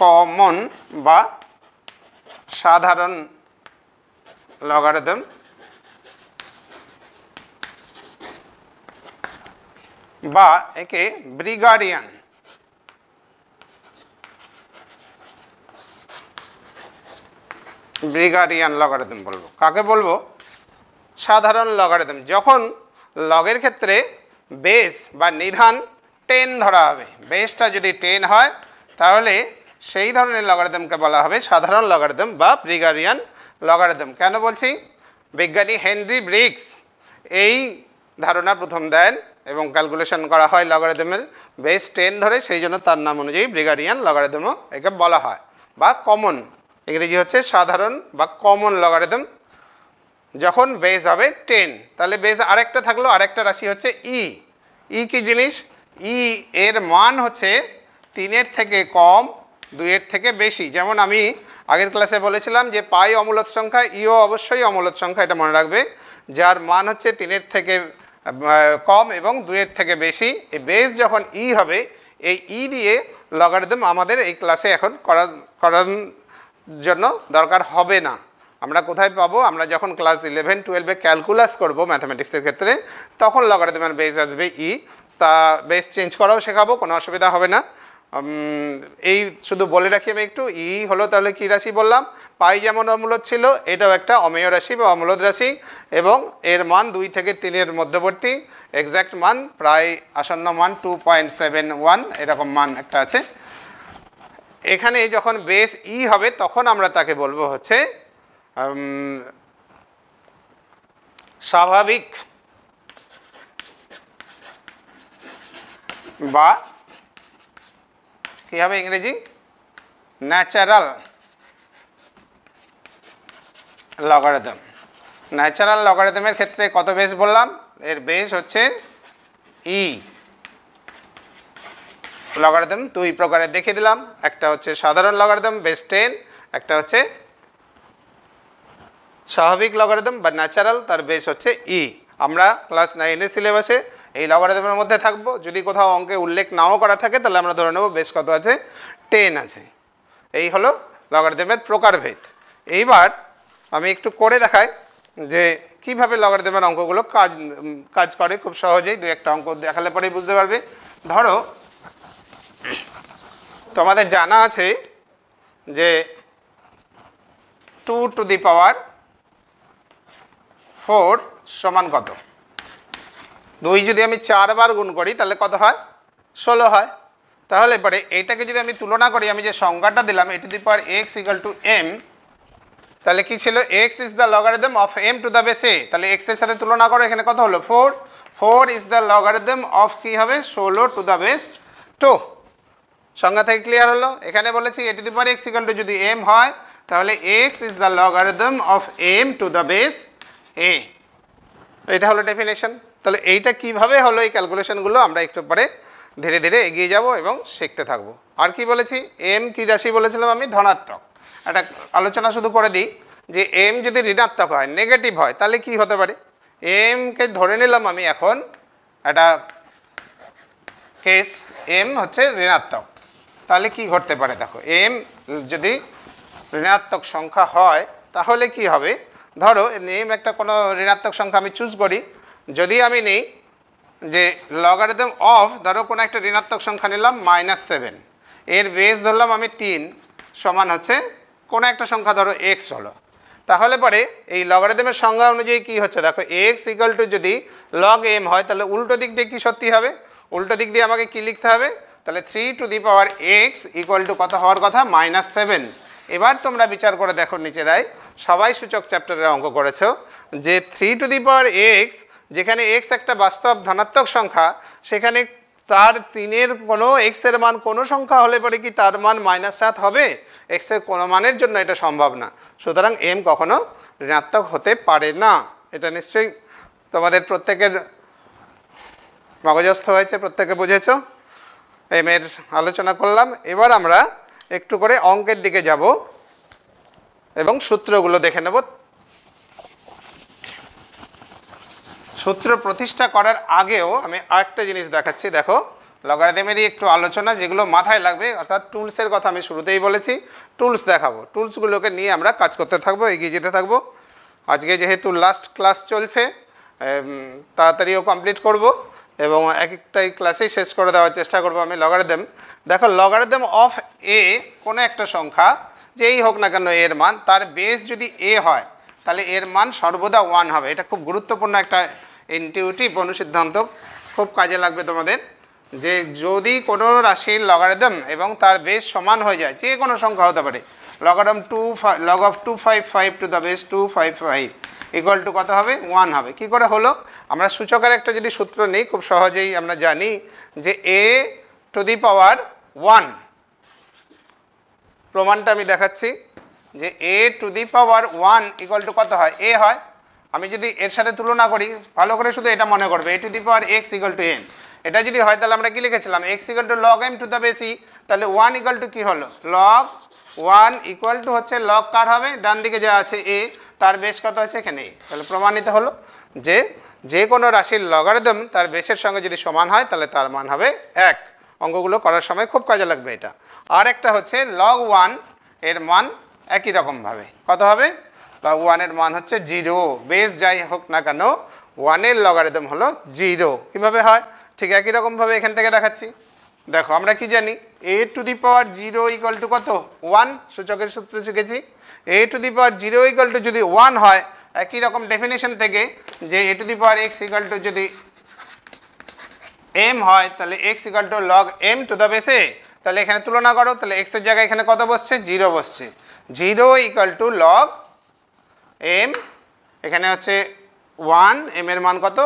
কমন বা সাধারণ লগারিদম বা একে ব্রিগাডিয়ান ব্রিগাডিয়ান লগারিদম বলবো কাকে বলবো সাধারণ লগারিদম যখন লগের ক্ষেত্রে বেস বা নিধান টেন ধরা হবে বেসটা যদি টেন হয় তাহলে সেই ধরনের লগারিদমকে বলা হবে সাধারণ লগারিদম বা ব্রিগারিয়ান লগারিদম কেন বলছি বিজ্ঞানী হেনরি ব্রিক্স এই ধারণা প্রথম দেন এবং ক্যালকুলেশন করা হয় লগারেদমের বেস টেন ধরে সেই জন্য তার নাম অনুযায়ী ব্রিগারিয়ান লগারেদমও একে বলা হয় বা কমন ইংরেজি হচ্ছে সাধারণ বা কমন লগারেদম যখন বেস হবে টেন তাহলে বেস আরেকটা থাকলো আরেকটা রাশি হচ্ছে ই e। ই e কি জিনিস ই e এর মান হচ্ছে তিনের থেকে কম দুইয়ের থেকে বেশি যেমন আমি আগের ক্লাসে বলেছিলাম যে পাই অমূলত সংখ্যা ইও অবশ্যই অমূলত সংখ্যা এটা মনে রাখবে যার মান হচ্ছে তিনের থেকে কম এবং দুয়ের থেকে বেশি এই বেস যখন ই e হবে এই ই e দিয়ে লগারিদম আমাদের এই ক্লাসে এখন করা করার জন্য দরকার হবে না আমরা কোথায় পাবো আমরা যখন ক্লাস ইলেভেন টুয়েলভে ক্যালকুলাস করব ম্যাথামেটিক্সের ক্ষেত্রে তখন লগারিদমের বেস আসবে ই e। তা বেস চেঞ্জ করাও শেখাবো কোনো অসুবিধা হবে না এই শুধু বলে রাখি আমি একটু ই হলো তাহলে কি রাশি বললাম পাই যেমন অমূলদ ছিল এটাও একটা অমেয় রাশি বা অমূলদ রাশি এবং এর মান দুই থেকে তিনের মধ্যবর্তী এক্স্যাক্ট মান প্রায় আসন্ন মান টু পয়েন্ট সেভেন ওয়ান এরকম মান একটা আছে এখানে যখন বেস ই হবে তখন আমরা তাকে বলবো হচ্ছে স্বাভাবিক বা কী হবে ইংরেজি ন্যাচারাল লগারেদম ন্যাচারাল লগারেদমের ক্ষেত্রে কত বেস বললাম এর বেস হচ্ছে ই e. লগারেদম দুই প্রকারের দেখে দিলাম একটা হচ্ছে সাধারণ লগারেদম বেস টেন একটা হচ্ছে স্বাভাবিক লগারেদম বা ন্যাচারাল তার বেস হচ্ছে ই e. আমরা ক্লাস নাইনের সিলেবাসে এই লগারিদমের মধ্যে থাকবো যদি কোথাও অঙ্কে উল্লেখ নাও করা থাকে তাহলে আমরা ধরে নেব বেশ কত আছে টেন আছে এই হলো লগারিদমের প্রকারভেদ এইবার আমি একটু করে দেখাই যে কিভাবে লগারিদমের অঙ্কগুলো কাজ কাজ করে খুব সহজেই দু একটা অঙ্ক দেখালে পরেই বুঝতে পারবে ধরো তোমাদের জানা আছে যে two to the power four সমান কত দুই যদি আমি চারবার গুণ করি তাহলে কত হয় ষোলো হয় তাহলে পরে এটাকে যদি আমি তুলনা করি আমি যে সংজ্ঞাটা দিলাম a to the power x equal to m তাহলে কি ছিল x is the logarithm of M to the base a তাহলে এক্সের সাথে তুলনা করো এখানে কত হলো four four is the logarithm of কী হবে ষোলো টু দ্য বেস টু সংজ্ঞা থেকে ক্লিয়ার হলো এখানে বলেছি a to the power x equal to যদি এম হয় তাহলে x is the logarithm of M to the base এ এটা হলো ডেফিনেশন তাহলে এইটা কিভাবে হলো এই ক্যালকুলেশনগুলো আমরা একটু পরে ধীরে ধীরে এগিয়ে যাব এবং শিখতে থাকব আর কি বলেছি এম কি রাশি বলেছিলাম আমি ধনাত্মক একটা আলোচনা শুধু করে দিই যে এম যদি ঋণাত্মক হয় নেগেটিভ হয় তাহলে কি হতে পারে এমকে ধরে নিলাম আমি এখন একটা কেস এম হচ্ছে ঋণাত্মক তাহলে কি ঘটতে পারে দেখো এম যদি ঋণাত্মক সংখ্যা হয় তাহলে কি হবে ধরো এম একটা কোনো ঋণাত্মক সংখ্যা আমি চুজ করি যদি আমি নিই যে লগারিদম অফ ধরো কোনো একটা ঋণাত্মক সংখ্যা নিলাম মাইনাস সেভেন এর বেস ধরলাম আমি তিন সমান হচ্ছে কোনো একটা সংখ্যা ধরো এক্স হলো তাহলে পরে এই লগারিদমের সংজ্ঞা অনুযায়ী কী হচ্ছে দেখো এক্স ইকাল টু যদি লগ এম হয় তাহলে উল্টো দিক দিয়ে কী সত্যি হবে উল্টো দিক দিয়ে আমাকে কি লিখতে হবে তাহলে three to the power x equal to কত হওয়ার কথা মাইনাস সেভেন এবার তোমরা বিচার করে দেখো নিচেরাই সবাই সূচক চ্যাপ্টারে অঙ্ক করেছ যে three to the power x যেখানে এক্স একটা বাস্তব ধনাত্মক সংখ্যা সেখানে তার তিনের কোনো এক্সের মান কোনো সংখ্যা হলে পরে কি তার মান মাইনাস সাত হবে এক্সের কোনো মানের জন্য এটা সম্ভব না সুতরাং এম কখনো ঋণাত্মক হতে পারে না এটা নিশ্চয়ই তোমাদের প্রত্যেকের মগজস্থ হয়েছে প্রত্যেকে বুঝেছ এম এর আলোচনা করলাম এবার আমরা একটু করে অঙ্কের দিকে যাব এবং সূত্রগুলো দেখে নেব সূত্র প্রতিষ্ঠা করার আগেও আমি আরেকটা জিনিস দেখাচ্ছি দেখো লগারিদমেরই একটু আলোচনা যেগুলো মাথায় লাগবে অর্থাৎ টুলসের কথা আমি শুরুতেই বলেছি টুলস দেখাবো টুলসগুলোকে নিয়ে আমরা কাজ করতে থাকবো এগিয়ে যেতে থাকবো আজকে যেহেতু লাস্ট ক্লাস চলছে তাড়াতাড়িও কমপ্লিট করব এবং এক একটাই ক্লাসেই শেষ করে দেওয়ার চেষ্টা করব আমি লগারিদম দেখো লগারিদম অফ এ কোনো একটা সংখ্যা যেই হোক না কেন এর মান তার বেস যদি এ হয় তাহলে এর মান সর্বদা ওয়ান হবে এটা খুব গুরুত্বপূর্ণ একটা ইনটিউটিভ অনুসিদ্ধান্ত খুব কাজে লাগবে তোমাদের যে যদি কোনো রাশির লগারিদম এবং তার বেশ সমান হয়ে যায় যে কোনো সংখ্যা হতে পারে logarithm to log of two five five to the base two five five equal to কত হবে ওয়ান হবে কি করে হলো আমরা সূচকের একটা যদি সূত্র নিই খুব সহজেই আমরা জানি যে a to the power one প্রমাণটা আমি দেখাচ্ছি যে a to the power one equal to কত হয় এ হয় আমি যদি এর সাথে তুলনা করি ভালো করে শুধু এটা মনে করবে a to the power x equal to n এটা যদি হয় তাহলে আমরা কি লিখেছিলাম x equal to log M to the base তাহলে ওয়ান ইকাল টু কী হলো লগ ওয়ান ইকুয়াল টু হচ্ছে লগ কার হবে ডান দিকে যা আছে এ তার বেশ কত আছে এখানে এ তাহলে প্রমাণিত হলো যে যে কোনো রাশির লগারদম তার বেশের সঙ্গে যদি সমান হয় তাহলে তার মান হবে এক অঙ্কগুলো করার সময় খুব কাজে লাগবে এটা আর একটা হচ্ছে লগ ওয়ান এর মান একই রকমভাবে কত হবে বা ওয়ানের মান হচ্ছে জিরো বেস যাই হোক না কেন ওয়ানের লগারিদম হলো জিরো কীভাবে হয় ঠিক একই রকমভাবে এখান থেকে দেখাচ্ছি দেখো আমরা কি জানি a to the power zero equal to কত ওয়ান সূচকের সূত্র শিখেছি a to the power zero equal to যদি ওয়ান হয় একই রকম ডেফিনেশন থেকে যে a to the power x equal to যদি এম হয় তাহলে x equal to log M to the base তাহলে এখানে তুলনা করো তাহলে এক্সের জায়গায় এখানে কত বসছে জিরো বসছে zero equal to log m এখানে হচ্ছে ওয়ান এম এর মান কত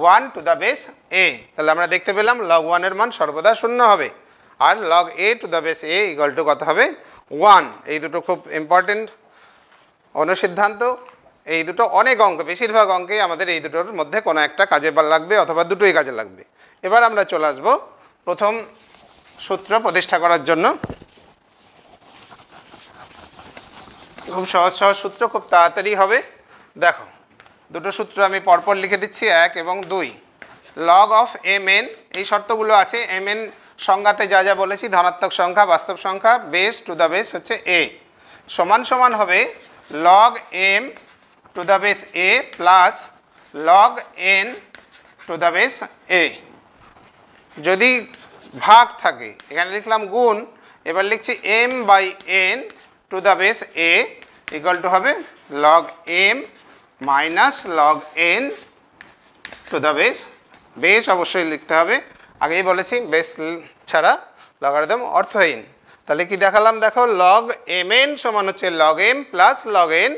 one to the base a তাহলে আমরা দেখতে পেলাম লগ ওয়ানের মান সর্বদা শূন্য হবে আর log A to the base a equal to কত হবে ওয়ান এই দুটো খুব ইম্পর্টেন্ট অনুসিদ্ধান্ত এই দুটো অনেক অঙ্ক বেশিরভাগ অঙ্কেই আমাদের এই দুটোর মধ্যে কোনো একটা কাজে লাগবে অথবা দুটোই কাজে লাগবে এবার আমরা চলে আসবো প্রথম সূত্র প্রতিষ্ঠা করার জন্য খুব সহজ সহজ সূত্র খুব তাড়াতাড়ি হবে দেখো দুটো সূত্র আমি পরপর লিখে দিচ্ছি এক এবং দুই লগ অফ এম এন এই শর্তগুলো আছে এম এন সংজ্ঞাতে যা যা বলেছি ধনাত্মক সংখ্যা বাস্তব সংখ্যা বেস টু দ্য বেস হচ্ছে এ সমান সমান হবে log M to the base a plus log n to the base a যদি ভাগ থাকে এখানে লিখলাম গুণ এবার লিখছি m by n to the base A equal to হবে log M minus log n to the base বেশ অবশ্যই লিখতে হবে আগেই বলেছি বেশ ছাড়া লগারিদম অর্থহীন তাহলে কি দেখালাম দেখো লগ এম এন সমান হচ্ছে log m plus log n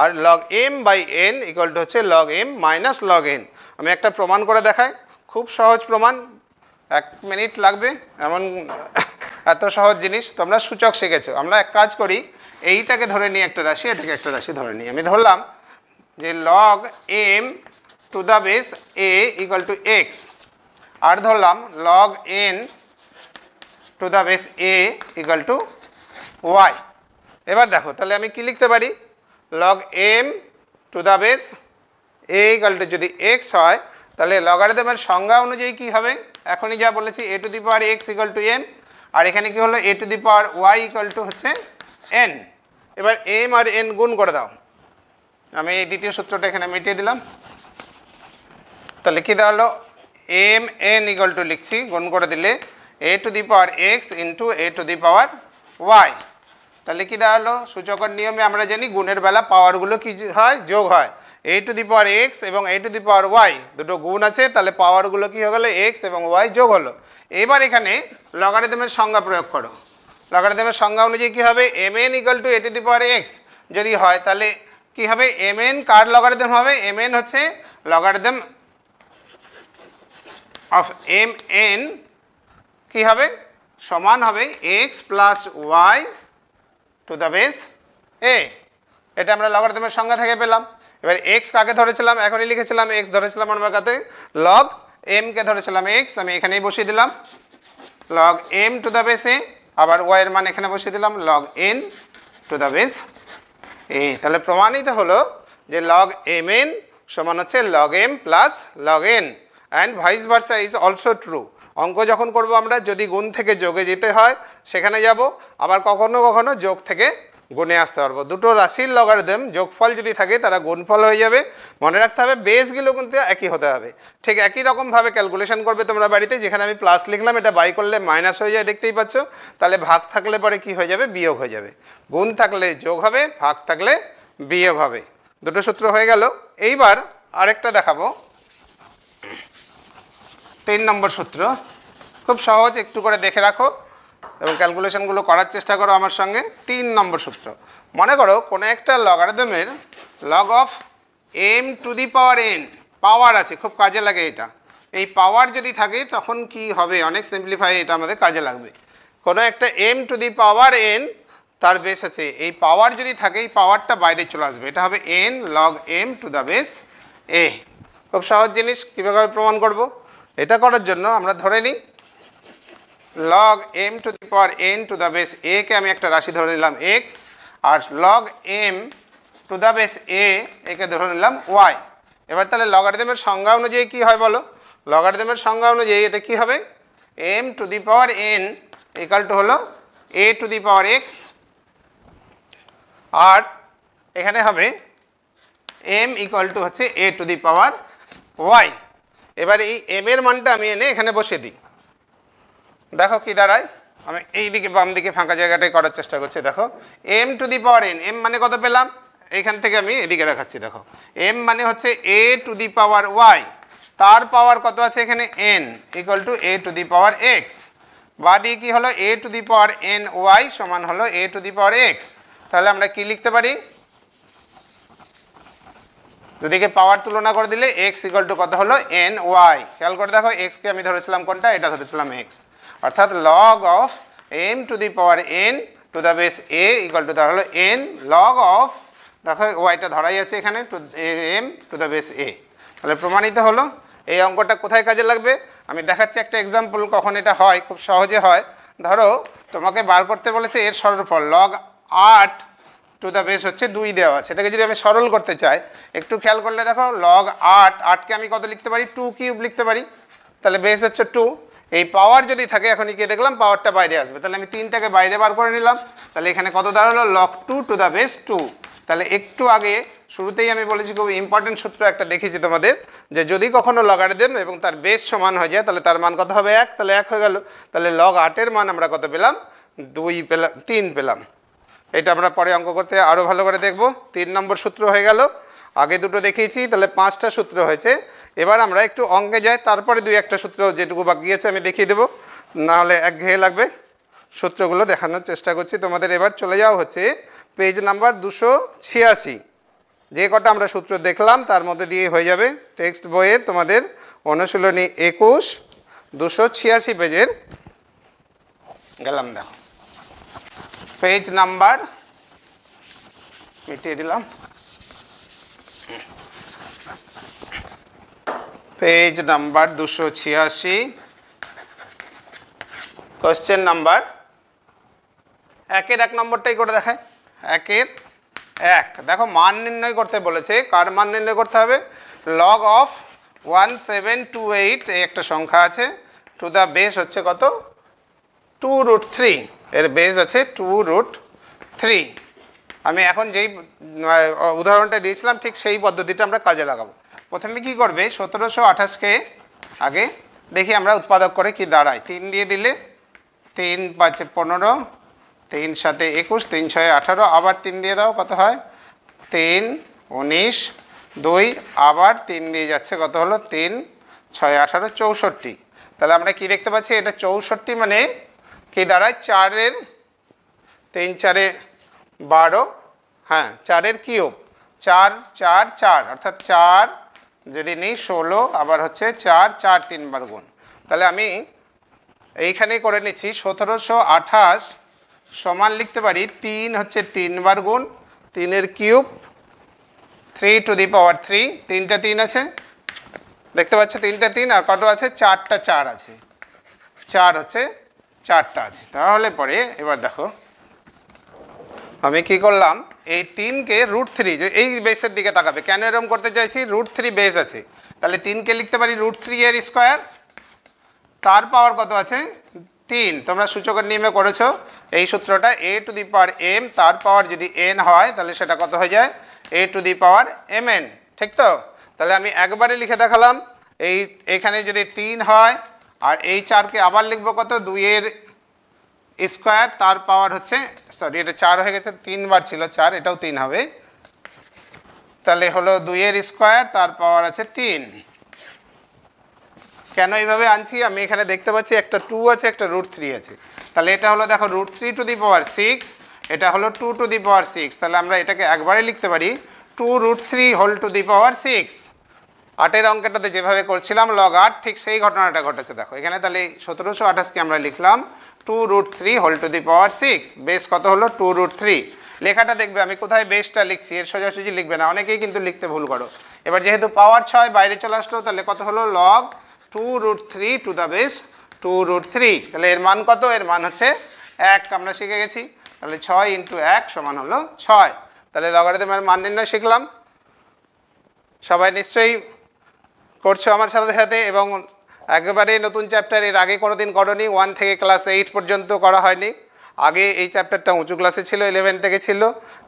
আর log m by n equal to হচ্ছে log M minus log n আমি একটা প্রমাণ করে দেখাই খুব সহজ প্রমাণ এক মিনিট লাগবে এমন এত সহজ জিনিস তোমরা সূচক শিখেছো আমরা এক কাজ করি এইটাকে ধরে নিই একটা রাশি এটাকে একটা রাশি ধরে নিই আমি ধরলাম যে log M to the base A equal to x আর ধরলাম log n to the base A equal to y এবার দেখো তাহলে আমি কি লিখতে পারি log M to the base A equal to যদি এক্স হয় তাহলে লগারিদমের সংজ্ঞা অনুযায়ী কী হবে এখনই যা বলেছি a to the power x equal to m আর এখানে কি হলো a to the power y equal to হচ্ছে এন এবার এম আর এন গুণ করে দাও আমি এই দ্বিতীয় সূত্রটা এখানে মিটিয়ে দিলাম তাহলে কী দাঁড়ালো এম এন ইগল টু লিখছি গুণ করে দিলে a to the power x into a to the power Y তাহলে কী দাঁড়ালো সূচকের নিয়মে আমরা জানি গুণের বেলা পাওয়ারগুলো কী হয় যোগ হয় এ টু দি পাওয়ার এক্স এবং এ টু দি পাওয়ার ওয়াই দুটো গুণ আছে তাহলে পাওয়ারগুলো কী হয়ে গেলো এক্স এবং ওয়াই যোগ হলো এবার এখানে লগারিদমের সংজ্ঞা প্রয়োগ করো লগারিদমের সংজ্ঞা অনুযায়ী কী হবে m n equal to A to the power x যদি হয় তাহলে কি হবে এম এন কার লগারিদম হবে এম এন হচ্ছে লগারিদম অফ এম এন কী হবে সমান হবে x plus y to the base এ এটা আমরা লগারিদমের সংজ্ঞা থেকে পেলাম এবার এক্স কাকে ধরেছিলাম এখনই লিখেছিলাম এক্স ধরেছিলাম আমার কাছে লগ এমকে ধরেছিলাম এক্স আমি এখানেই বসিয়ে দিলাম log M to the base a আবার ওয়াইয়ের মান এখানে বসিয়ে দিলাম log n to the base a তাহলে প্রমাণিত হলো যে লগ এম এন সমান হচ্ছে log m plus log n and vice versa is also true অঙ্ক যখন করব আমরা যদি গুণ থেকে যোগে যেতে হয় সেখানে যাব আবার কখনো কখনো যোগ থেকে গুনে আসতে পারবো দুটো রাশির লগার দেম যোগফল যদি থাকে তারা গুণফল হয়ে যাবে মনে রাখতে হবে বেসগুলো কিন্তু একই হতে হবে ঠিক একই রকমভাবে ক্যালকুলেশন করবে তোমরা বাড়িতে যেখানে আমি প্লাস লিখলাম এটা বাই করলে মাইনাস হয়ে যায় দেখতেই পাচ্ছ তাহলে ভাগ থাকলে পরে কি হয়ে যাবে বিয়োগ হয়ে যাবে গুণ থাকলে যোগ হবে ভাগ থাকলে বিয়োগ হবে দুটো সূত্র হয়ে গেল এইবার আরেকটা দেখাবো তিন নম্বর সূত্র খুব সহজ একটু করে দেখে রাখো এবং ক্যালকুলেশনগুলো করার চেষ্টা করো আমার সঙ্গে তিন নম্বর সূত্র মনে করো কোনো একটা লগারদমের log of M to the power n power আছে খুব কাজে লাগে এটা এই পাওয়ার যদি থাকে তখন কি হবে অনেক সিম্পলিফাই এটা আমাদের কাজে লাগবে কোনো একটা m to the power n তার বেস আছে এই পাওয়ার যদি থাকে এই পাওয়ারটা বাইরে চলে আসবে এটা হবে n log M to the base a খুব সহজ জিনিস কীভাবে প্রমাণ করব এটা করার জন্য আমরা ধরে নিই log M to the power n to the base a কে আমি একটা রাশি ধরে নিলাম এক্স আর log M to the base a একে ধরে নিলাম ওয়াই এবার তাহলে লগারিদমের সংজ্ঞা অনুযায়ী কি হয় বলো লগারিদমের সংজ্ঞা অনুযায়ী এটা কি হবে m to the power n equal to হলো a to the power X আর এখানে হবে এম ইকুয়াল টু হচ্ছে এ টু দি পাওয়ার ওয়াই এবার এই এম এর মানটা আমি এনে এখানে বসে দিই দেখো কি দাঁড়ায় আমি এই দিকে বাম দিকে ফাঁকা জায়গাটাই করার চেষ্টা করছি দেখো m to the power n m মানে কত পেলাম এখান থেকে আমি এদিকে দেখাচ্ছি দেখো এম মানে হচ্ছে এ টু দি পাওয়ার ওয়াই তার পাওয়ার কত আছে এখানে n equal to A to the power x বা দিয়ে কী হলো a to the power n y সমান হলো a to the power x তাহলে আমরা কি লিখতে পারি দুদিকে পাওয়ার তুলনা করে দিলে এক্স ইকুয়াল টু কত হলো এন ওয়াই খেয়াল করে দেখো এক্সকে আমি ধরেছিলাম কোনটা এটা ধরেছিলাম এক্স অর্থাৎ log of M to the power n to the base A equal to হলো এন লগ অফ দেখো ওয়াইটা ধরাই আছে এখানে to m to the base a তাহলে প্রমাণিত হলো এই অঙ্কটা কোথায় কাজে লাগবে আমি দেখাচ্ছি একটা এক্সাম্পল কখন এটা হয় খুব সহজে হয় ধরো তোমাকে বার করতে বলেছে এর সরলফল লগ আট টু দ্য বেস হচ্ছে দুই দেওয়া সেটাকে যদি আমি সরল করতে চাই একটু খেয়াল করলে দেখো লগ আট আটকে আমি কত লিখতে পারি টু কিউব লিখতে পারি তাহলে বেস হচ্ছে টু এই পাওয়ার যদি থাকে এখন কি দেখলাম পাওয়ারটা বাইরে আসবে তাহলে আমি তিনটাকে বাইরে বার করে নিলাম তাহলে এখানে কত দাঁড়ালো log two to the base two তাহলে একটু আগে শুরুতেই আমি বলেছি খুব ইম্পর্টেন্ট সূত্র একটা দেখেছি তোমাদের যে যদি কখনো লগ দেন এবং তার বেস সমান হয়ে যায় তাহলে তার মান কত হবে এক তাহলে এক হয়ে গেল তাহলে লগ আটের মান আমরা কত পেলাম দুই পেলাম তিন পেলাম এটা আমরা পরে অঙ্ক করতে আরও ভালো করে দেখব তিন নম্বর সূত্র হয়ে গেল আগে দুটো দেখিয়েছি তাহলে পাঁচটা সূত্র হয়েছে এবার আমরা একটু অঙ্গে যাই তারপরে দুই একটা সূত্র যেটুকু বাকি আছে আমি দেখিয়ে দেবো নাহলে একঘেয়ে লাগবে সূত্রগুলো দেখানোর চেষ্টা করছি তোমাদের এবার চলে যাওয়া হচ্ছে পেজ নাম্বার দুশো ছিয়াশি যে কটা আমরা সূত্র দেখলাম তার মধ্যে দিয়ে হয়ে যাবে টেক্সট বইয়ের তোমাদের অনুশীলনী একুশ দুশো ছিয়াশি পেজের গেলাম দেখো পেজ নাম্বার মিটিয়ে দিলাম পেজ নাম্বার দুশো ছিয়াশি কোশ্চেন নাম্বার একের এক নম্বরটাই করে দেখায় একের এক দেখো মান নির্ণয় করতে বলেছে কার মান নির্ণয় করতে হবে log of one seven two eight এই একটা সংখ্যা আছে টু দ্য বেস হচ্ছে কত টু রুট থ্রি এর বেস আছে টু রুট থ্রি আমি এখন যেই উদাহরণটা দিয়েছিলাম ঠিক সেই পদ্ধতিটা আমরা কাজে লাগাবো প্রথমে কি করবে সতেরোশো আঠাশকে আগে দেখি আমরা উৎপাদক করে কি দাঁড়ায় তিন দিয়ে দিলে তিন পাঁচে পনেরো তিন সাথে একুশ তিন ছয় আঠারো আবার তিন দিয়ে দাও কত হয় তিন উনিশ দুই আবার তিন দিয়ে যাচ্ছে কত হলো তিন ছয় আঠারো চৌষট্টি তাহলে আমরা কি দেখতে পাচ্ছি এটা চৌষট্টি মানে কি দাঁড়ায় চারের তিন চারে বারো হ্যাঁ চারের কিউব চার চার চার অর্থাৎ চার যদি নেই ষোলো আবার হচ্ছে চার চার তিনবার গুণ তাহলে আমি এইখানেই করে নিচ্ছি সতেরোশো আঠাশ সমান লিখতে পারি তিন হচ্ছে তিনবার গুণ তিনের cube three to the power three তিনটা তিন আছে দেখতে পাচ্ছ তিনটা তিন আর কত আছে চারটা চার আছে চার হচ্ছে চারটা আছে তাহলে পরে এবার দেখো আমি কি করলাম এই তিনকে রুট থ্রি যে এই বেসের দিকে তাকাবে কেন এরকম করতে চাইছি রুট থ্রি বেস আছে তাহলে তিনকে লিখতে পারি রুট থ্রি এর স্কোয়ার তার পাওয়ার কত আছে তিন তোমরা সূচকের নিয়মে করেছো এই সূত্রটা এ টু দি পাওয়ার এম তার পাওয়ার যদি এন হয় তাহলে সেটা কত হয়ে যায় a to the power m n ঠিক তো তাহলে আমি একবারে লিখে দেখালাম এই এখানে যদি তিন হয় আর এই চারকে আবার লিখবো কত দুইয়ের স্কোয়ার তার পাওয়ার হচ্ছে সরি এটা চার হয়ে গেছে তিনবার ছিল চার এটাও তিন হবে তাহলে হলো দুইয়ের স্কোয়ার তার পাওয়ার আছে তিন কেন এইভাবে আনছি আমি এখানে দেখতে পাচ্ছি একটা টু আছে একটা রুট থ্রি আছে তাহলে এটা হলো দেখো root three to the power six এটা হলো two to the power six তাহলে আমরা এটাকে একবারে লিখতে পারি two root three whole to the power six আটের অঙ্কটাতে যেভাবে করছিলাম লগ আট ঠিক সেই ঘটনাটা ঘটেছে দেখো এখানে তাহলে সতেরোশো আঠাশকে আমরা লিখলাম two root three whole to the power six base কত হলো টু রুট থ্রি লেখাটা দেখবে আমি কোথায় বেসটা লিখছি এর সোজাসুজি লিখবে না অনেকেই কিন্তু লিখতে ভুল করো এবার যেহেতু পাওয়ার ছয় বাইরে চলে আসলো তাহলে কত হলো log two root three to the base two root three তাহলে এর মান কত এর মান হচ্ছে এক আমরা শিখে গেছি তাহলে ছয় ইন্টু এক সমান হলো ছয় তাহলে লগারিদমের মান নির্ণয় শিখলাম সবাই নিশ্চয়ই করছো আমার সাথে সাথে এবং একবারে নতুন চ্যাপ্টার এর আগে কোনো দিন করনি ওয়ান থেকে ক্লাস এইট পর্যন্ত করা হয়নি আগে এই চ্যাপ্টারটা উঁচু ক্লাসে ছিল ইলেভেন থেকে ছিল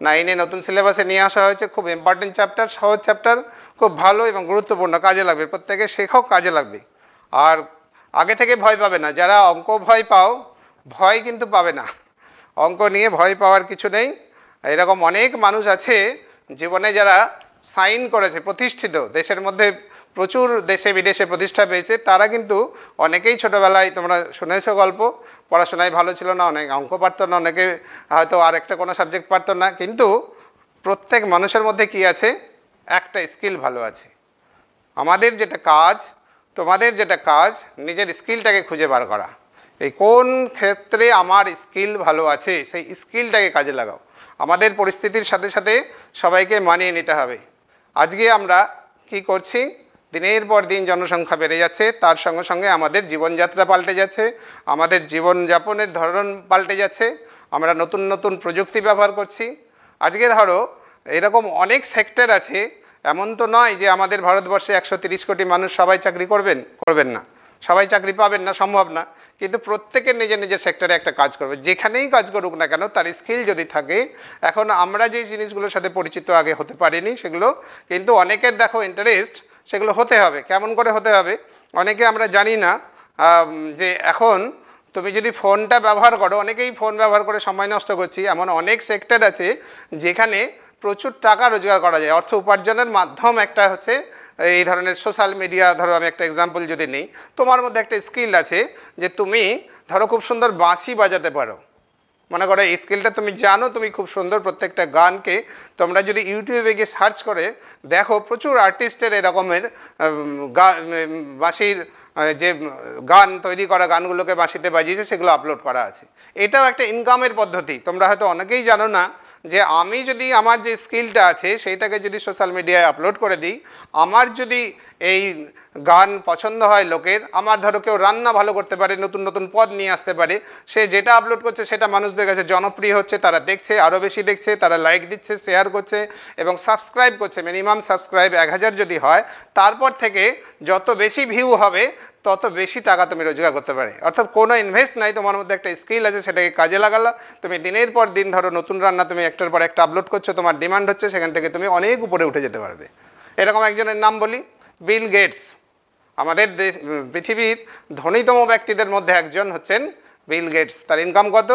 নাইনে নতুন সিলেবাসে নিয়ে আসা হয়েছে খুব ইম্পর্টেন্ট চ্যাপ্টার সহজ চ্যাপ্টার খুব ভালো এবং গুরুত্বপূর্ণ কাজে লাগবে প্রত্যেকে শেখাও কাজে লাগবে আর আগে থেকে ভয় পাবে না যারা অঙ্ক ভয় পাও ভয় কিন্তু পাবে না অঙ্ক নিয়ে ভয় পাওয়ার কিছু নেই এরকম অনেক মানুষ আছে জীবনে যারা সাইন করেছে প্রতিষ্ঠিত দেশের মধ্যে প্রচুর দেশে বিদেশে প্রতিষ্ঠা পেয়েছে তারা কিন্তু অনেকেই ছোটোবেলায় তোমরা শুনেছ গল্প পড়াশোনায় ভালো ছিল না অনেক অঙ্ক পারতো না অনেকে হয়তো আরেকটা কোনো সাবজেক্ট পারত না কিন্তু প্রত্যেক মানুষের মধ্যে কি আছে একটা স্কিল ভালো আছে আমাদের যেটা কাজ তোমাদের যেটা কাজ নিজের স্কিলটাকে খুঁজে বার করা এই কোন ক্ষেত্রে আমার স্কিল ভালো আছে সেই স্কিলটাকে কাজে লাগাও আমাদের পরিস্থিতির সাথে সাথে সবাইকে মানিয়ে নিতে হবে আজকে আমরা কি করছি দিনের পর দিন জনসংখ্যা বেড়ে যাচ্ছে তার সঙ্গে সঙ্গে আমাদের জীবনযাত্রা পাল্টে যাচ্ছে আমাদের জীবনযাপনের ধরন পাল্টে যাচ্ছে আমরা নতুন নতুন প্রযুক্তি ব্যবহার করছি আজকে ধরো এরকম অনেক সেক্টর আছে এমন তো নয় যে আমাদের ভারতবর্ষে একশো কোটি মানুষ সবাই চাকরি করবেন করবেন না সবাই চাকরি পাবেন না সম্ভব না কিন্তু প্রত্যেকের নিজের নিজের সেক্টরে একটা কাজ করবে যেখানেই কাজ করুক না কেন তার স্কিল যদি থাকে এখন আমরা যে জিনিসগুলোর সাথে পরিচিত আগে হতে পারিনি সেগুলো কিন্তু অনেকের দেখো ইন্টারেস্ট সেগুলো হতে হবে কেমন করে হতে হবে অনেকে আমরা জানি না যে এখন তুমি যদি ফোনটা ব্যবহার করো অনেকেই ফোন ব্যবহার করে সময় নষ্ট করছি এমন অনেক সেক্টর আছে যেখানে প্রচুর টাকা রোজগার করা যায় অর্থ উপার্জনের মাধ্যম একটা হচ্ছে এই ধরনের সোশ্যাল মিডিয়া ধরো আমি একটা এক্সাম্পল যদি নিই তোমার মধ্যে একটা স্কিল আছে যে তুমি ধরো খুব সুন্দর বাঁশি বাজাতে পারো মনে করো এই স্কেলটা তুমি জানো তুমি খুব সুন্দর প্রত্যেকটা গানকে তোমরা যদি ইউটিউবে গিয়ে সার্চ করে দেখো প্রচুর আর্টিস্টের এরকমের বাঁশির যে গান তৈরি করা গানগুলোকে বাঁশিতে বাজিয়েছে সেগুলো আপলোড করা আছে এটাও একটা ইনকামের পদ্ধতি তোমরা হয়তো অনেকেই জানো না যে আমি যদি আমার যে স্কিলটা আছে সেইটাকে যদি সোশ্যাল মিডিয়ায় আপলোড করে দিই আমার যদি এই গান পছন্দ হয় লোকের আমার ধরো কেউ রান্না ভালো করতে পারে নতুন নতুন পদ নিয়ে আসতে পারে সে যেটা আপলোড করছে সেটা মানুষদের কাছে জনপ্রিয় হচ্ছে তারা দেখছে আরও বেশি দেখছে তারা লাইক দিচ্ছে শেয়ার করছে এবং সাবস্ক্রাইব করছে মিনিমাম সাবস্ক্রাইব এক হাজার যদি হয় তারপর থেকে যত বেশি ভিউ হবে তত বেশি টাকা তুমি রোজগার করতে পারে অর্থাৎ কোনো ইনভেস্ট নাই তোমার মধ্যে একটা স্কিল আছে সেটাকে কাজে লাগালা তুমি দিনের পর দিন ধরো নতুন রান্না তুমি একটার পর একটা আপলোড করছো তোমার ডিমান্ড হচ্ছে সেখান থেকে তুমি অনেক উপরে উঠে যেতে পারবে এরকম একজনের নাম বলি বিল গেটস আমাদের দেশ পৃথিবীর ধনীতম ব্যক্তিদের মধ্যে একজন হচ্ছেন বিল গেটস তার ইনকাম কত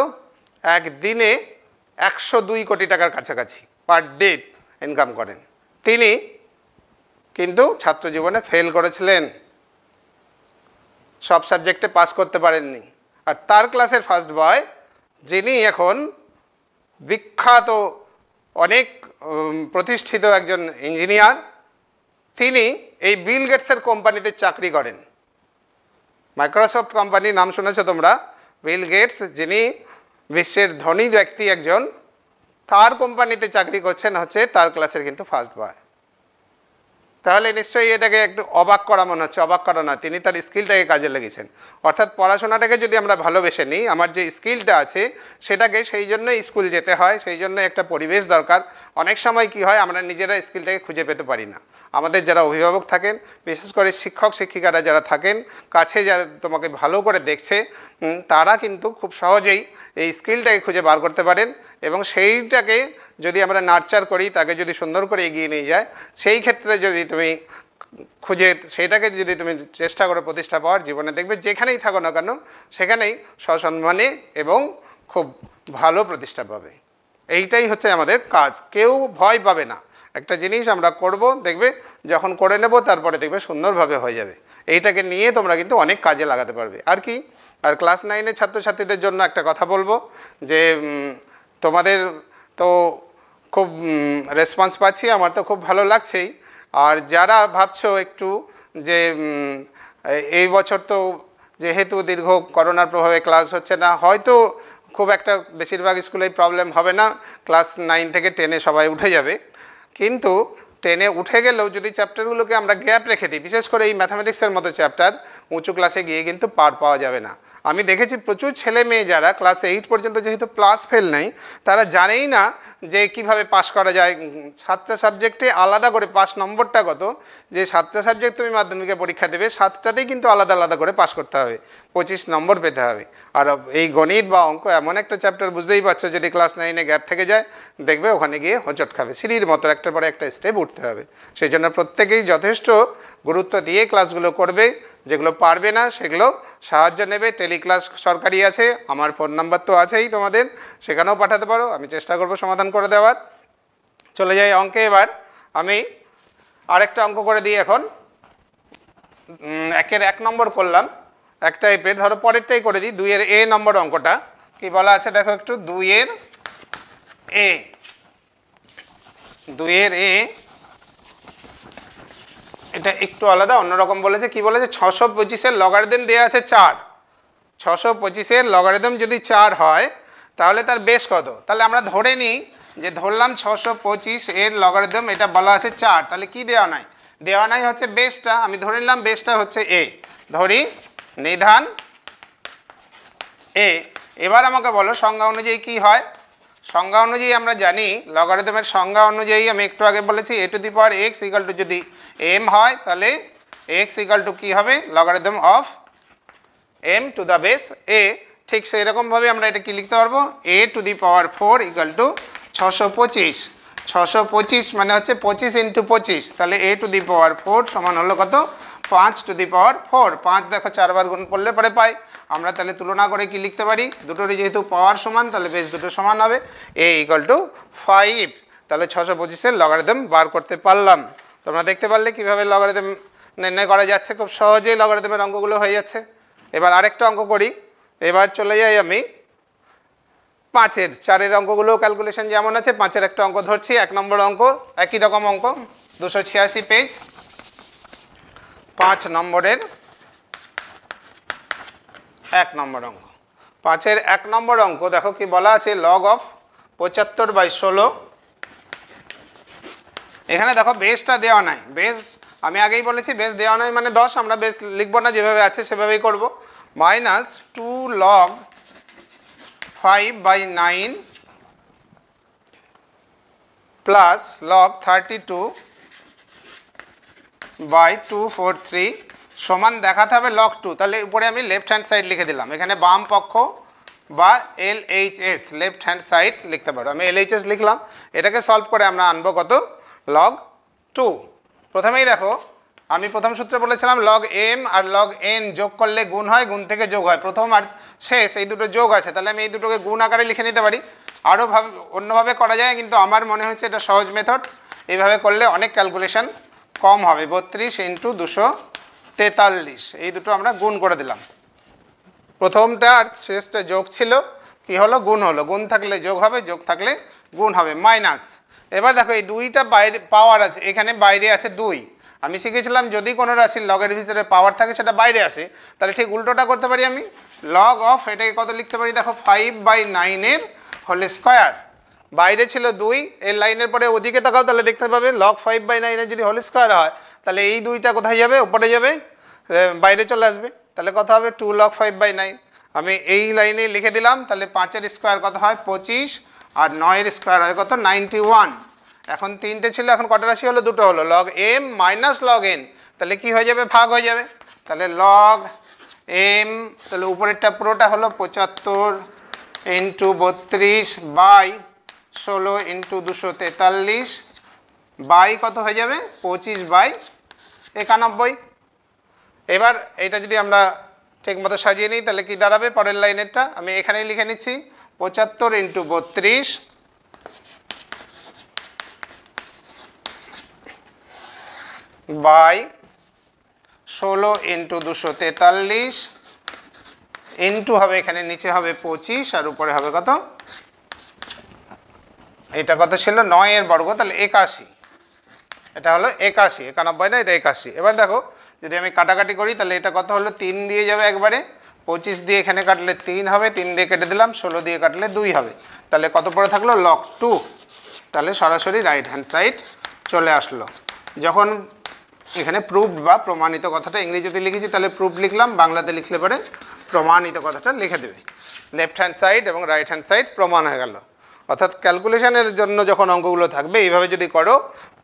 একদিনে একশো দুই কোটি টাকার কাছাকাছি পার ডে ইনকাম করেন তিনি কিন্তু ছাত্র জীবনে ফেল করেছিলেন সব সাবজেক্টে পাস করতে পারেননি আর তার ক্লাসের ফার্স্ট বয় যিনি এখন বিখ্যাত অনেক প্রতিষ্ঠিত একজন ইঞ্জিনিয়ার তিনি এই বিল গেটসের কোম্পানিতে চাকরি করেন মাইক্রোসফট কোম্পানির নাম শুনেছ তোমরা বিল গেটস যিনি বিশ্বের ধনী ব্যক্তি একজন তার কোম্পানিতে চাকরি করছেন হচ্ছে তার ক্লাসের কিন্তু ফার্স্ট বয় তাহলে নিশ্চয়ই এটাকে একটু অবাক করা মনে হচ্ছে অবাক করা না তিনি তার স্কিলটাকে কাজে লেগেছেন অর্থাৎ পড়াশোনাটাকে যদি আমরা ভালোবেসে নিই আমার যে স্কিলটা আছে সেটাকে সেই জন্য স্কুল যেতে হয় সেই জন্য একটা পরিবেশ দরকার অনেক সময় কি হয় আমরা নিজেরা স্কিলটাকে খুঁজে পেতে পারি না আমাদের যারা অভিভাবক থাকেন বিশেষ করে শিক্ষক শিক্ষিকারা যারা থাকেন কাছে যারা তোমাকে ভালো করে দেখছে তারা কিন্তু খুব সহজেই এই স্কিলটাকে খুঁজে বার করতে পারেন এবং সেইটাকে যদি আমরা নার্চার করি তাকে যদি সুন্দর করে এগিয়ে নিয়ে যায় সেই ক্ষেত্রে যদি তুমি খুঁজে সেটাকে যদি তুমি চেষ্টা করে প্রতিষ্ঠা পাওয়ার জীবনে দেখবে যেখানেই থাকো না কেন সেখানেই সসম্মানে এবং খুব ভালো প্রতিষ্ঠা পাবে এইটাই হচ্ছে আমাদের কাজ কেউ ভয় পাবে না একটা জিনিস আমরা করব দেখবে যখন করে নেব তারপরে দেখবে সুন্দরভাবে হয়ে যাবে এইটাকে নিয়ে তোমরা কিন্তু অনেক কাজে লাগাতে পারবে আর কি আর ক্লাস নাইনের ছাত্রছাত্রীদের জন্য একটা কথা বলবো যে তোমাদের তো খুব রেসপন্স পাচ্ছি আমার তো খুব ভালো লাগছেই আর যারা ভাবছো একটু যে এই বছর তো যেহেতু দীর্ঘ করোনার প্রভাবে ক্লাস হচ্ছে না হয়তো খুব একটা বেশিরভাগ স্কুলেই প্রবলেম হবে না ক্লাস নাইন থেকে টেনে সবাই উঠে যাবে কিন্তু টেনে উঠে গেলেও যদি চ্যাপ্টারগুলোকে আমরা গ্যাপ রেখে দিই বিশেষ করে এই ম্যাথামেটিক্সের মতো চ্যাপ্টার উঁচু ক্লাসে গিয়ে কিন্তু পার পাওয়া যাবে না আমি দেখেছি প্রচুর ছেলে মেয়ে যারা ক্লাস এইট পর্যন্ত যেহেতু প্লাস ফেল নেই তারা জানেই না যে কিভাবে পাশ করা যায় সাতটা সাবজেক্টে আলাদা করে পাস নম্বরটা কত যে সাতটা সাবজেক্ট তুমি মাধ্যমিকে পরীক্ষা দেবে সাতটাতেই কিন্তু আলাদা আলাদা করে পাস করতে হবে পঁচিশ নম্বর পেতে হবে আর এই গণিত বা অঙ্ক এমন একটা চ্যাপ্টার বুঝতেই পারছো যদি ক্লাস নাইনে গ্যাপ থেকে যায় দেখবে ওখানে গিয়ে হোঁচট খাবে সিঁড়ির মতো একটার পরে একটা স্টেপ উঠতে হবে সেই জন্য প্রত্যেকেই যথেষ্ট গুরুত্ব দিয়ে ক্লাসগুলো করবে যেগুলো পারবে না সেগুলো সাহায্য নেবে টেলিক্লাস সরকারি আছে আমার ফোন নাম্বার তো আছেই তোমাদের সেখানেও পাঠাতে পারো আমি চেষ্টা করব সমাধান করে দেওয়ার চলে যাই অঙ্কে এবার আমি আরেকটা অঙ্ক করে দিই এখন একের এক নম্বর করলাম এক টাইপের ধরো পরেরটাই করে দিই দুইয়ের এ নম্বর অঙ্কটা কি বলা আছে দেখো একটু দুইয়ের এ দুইয়ের এ এটা একটু আলাদা অন্যরকম বলেছে কি বলেছে ছশো পঁচিশের লগারিদম দেওয়া আছে চার ছশো পঁচিশের লগারিদম যদি চার হয় তাহলে তার বেশ কত তাহলে আমরা ধরে নিই যে ধরলাম ছশো পঁচিশ এর লগারিদম এটা বলা আছে চার তাহলে কি দেওয়া নাই দেওয়া নাই হচ্ছে বেশটা আমি ধরে নিলাম বেশটা হচ্ছে এ ধরি নিধান এ এবার আমাকে বলো সংজ্ঞা অনুযায়ী কি হয় সংজ্ঞা অনুযায়ী আমরা জানি লগারিদমের সংজ্ঞা অনুযায়ী আমি একটু আগে বলেছি a to the power x equal to যদি এম হয় তাহলে এক্স ইকাল টু কী হবে logarithm of M to the base a ঠিক সেই রকমভাবে আমরা এটা কী লিখতে পারবো a to the power four equal to ছশো পঁচিশ ছশো পঁচিশ মানে হচ্ছে পঁচিশ ইন্টু পঁচিশ তাহলে এ টু দি পাওয়ার ফোর সমান হলো কত পাঁচ টু দি পাওয়ার ফোর পাঁচ দেখো চারবার গুণ করলে পরে পাই আমরা তাহলে তুলনা করে কি লিখতে পারি দুটোরই যেহেতু পাওয়ার সমান তাহলে বেশ দুটো সমান হবে এ ইকাল টু ফাইভ তাহলে ছশো পঁচিশের লগারিদম বার করতে পারলাম তোমরা দেখতে পারলে কীভাবে লগারিদম নির্ণয় করা যাচ্ছে খুব সহজেই লগারিদমের অঙ্কগুলো হয়ে যাচ্ছে এবার আরেকটা অঙ্ক করি এবার চলে যাই আমি পাঁচের চারের অঙ্কগুলো ক্যালকুলেশন যেমন আছে পাঁচের একটা অঙ্ক ধরছি এক নম্বর অঙ্ক একই রকম অঙ্ক দুশো ছিয়াশি পেজ পাঁচ নম্বরের এক নম্বর অঙ্ক পাঁচের এক নম্বর অঙ্ক দেখো কি বলা আছে লগ অফ পঁচাত্তর বাই ষোলো এখানে দেখো বেসটা দেওয়া নাই বেস আমি আগেই বলেছি বেস দেওয়া নাই মানে দশ আমরা বেস লিখবো না যেভাবে আছে সেভাবেই করব minus two log five by nine plus log thirty two by two four three সমান দেখাতে হবে লক টু তাহলে উপরে আমি লেফট হ্যান্ড সাইড লিখে দিলাম এখানে বাম পক্ষ বা L H S left hand side লিখতে পারো আমি এল এইচ এস লিখলাম এটাকে সলভ করে আমরা আনবো কত লগ টু প্রথমেই দেখো আমি প্রথম সূত্রে বলেছিলাম লগ এম আর লগ এন যোগ করলে গুণ হয় গুণ থেকে যোগ হয় প্রথম আর শেষ এই দুটো যোগ আছে তাহলে আমি এই দুটোকে গুণ আকারে লিখে নিতে পারি আরও ভাবে অন্যভাবে করা যায় কিন্তু আমার মনে হচ্ছে এটা সহজ মেথড এইভাবে করলে অনেক ক্যালকুলেশন কম হবে বত্রিশ ইন্টু দুশো তেতাল্লিশ এই দুটো আমরা গুণ করে দিলাম প্রথমটা আর শেষটা যোগ ছিল কি হলো গুণ হলো গুণ থাকলে যোগ হবে যোগ থাকলে গুণ হবে মাইনাস এবার দেখো এই দুইটা বাইরে পাওয়ার আছে এখানে বাইরে আছে দুই আমি শিখেছিলাম যদি কোনো রাশির লগের ভিতরে পাওয়ার থাকে সেটা বাইরে আসে তাহলে ঠিক উল্টোটা করতে পারি আমি লগ অফ এটাকে কত লিখতে পারি দেখো ফাইভ বাই নাইনের হোল স্কোয়ার বাইরে ছিল দুই এর লাইনের পরে ওদিকে তাকাও তাহলে দেখতে পাবে লক ফাইভ বাই নাইনের যদি হোল স্কোয়ার হয় তাহলে এই দুইটা কোথায় যাবে ওপরে যাবে বাইরে চলে আসবে তাহলে কথা হবে two log five by nine আমি এই লাইনে লিখে দিলাম তাহলে পাঁচের স্কোয়ার কত হয় পঁচিশ আর নয়ের স্কোয়ার হয় কত নাইনটি ওয়ান এখন তিনটে ছিল এখন কটা রাশি হলো দুটো হলো log M minus log N তাহলে কি হয়ে যাবে ভাগ হয়ে যাবে তাহলে লগ এম তাহলে উপরেরটা পুরোটা হলো পঁচাত্তর ইন্টু বত্রিশ বাই ষোলো ইন্টু দুশো তেতাল্লিশ বাই কত হয়ে যাবে পঁচিশ বাই একানব্বই এবার এটা যদি আমরা ঠিকমতো সাজিয়ে নিই তাহলে কি দাঁড়াবে পরের লাইনেরটা আমি এখানেই লিখে নিচ্ছি পঁচাত্তর ইন্টু বত্রিশ বাই ষোলো ইন্টু দুশো তেতাল্লিশ ইন্টু হবে এখানে নিচে হবে পঁচিশ আর উপরে হবে কত এটা কত ছিল নয়ের বর্গ তাহলে একাশি এটা হলো একাশি একানব্বই না এটা একাশি এবার দেখো যদি আমি কাটাকাটি করি তাহলে এটা কত হলো তিন দিয়ে যাবে একবারে পঁচিশ দিয়ে এখানে কাটলে তিন হবে তিন দিয়ে কেটে দিলাম ষোলো দিয়ে কাটলে দুই হবে তাহলে কত পরে থাকলো লক টু তাহলে সরাসরি রাইট হ্যান্ড সাইড চলে আসলো যখন এখানে প্রুফ বা প্রমাণিত কথাটা ইংরেজিতে লিখেছি তাহলে প্রুফ লিখলাম বাংলাতে লিখলে পরে প্রমাণিত কথাটা লিখে দেবে লেফট হ্যান্ড সাইড এবং রাইট হ্যান্ড সাইড প্রমাণ হয়ে গেল অর্থাৎ ক্যালকুলেশনের জন্য যখন অঙ্কগুলো থাকবে এইভাবে যদি করো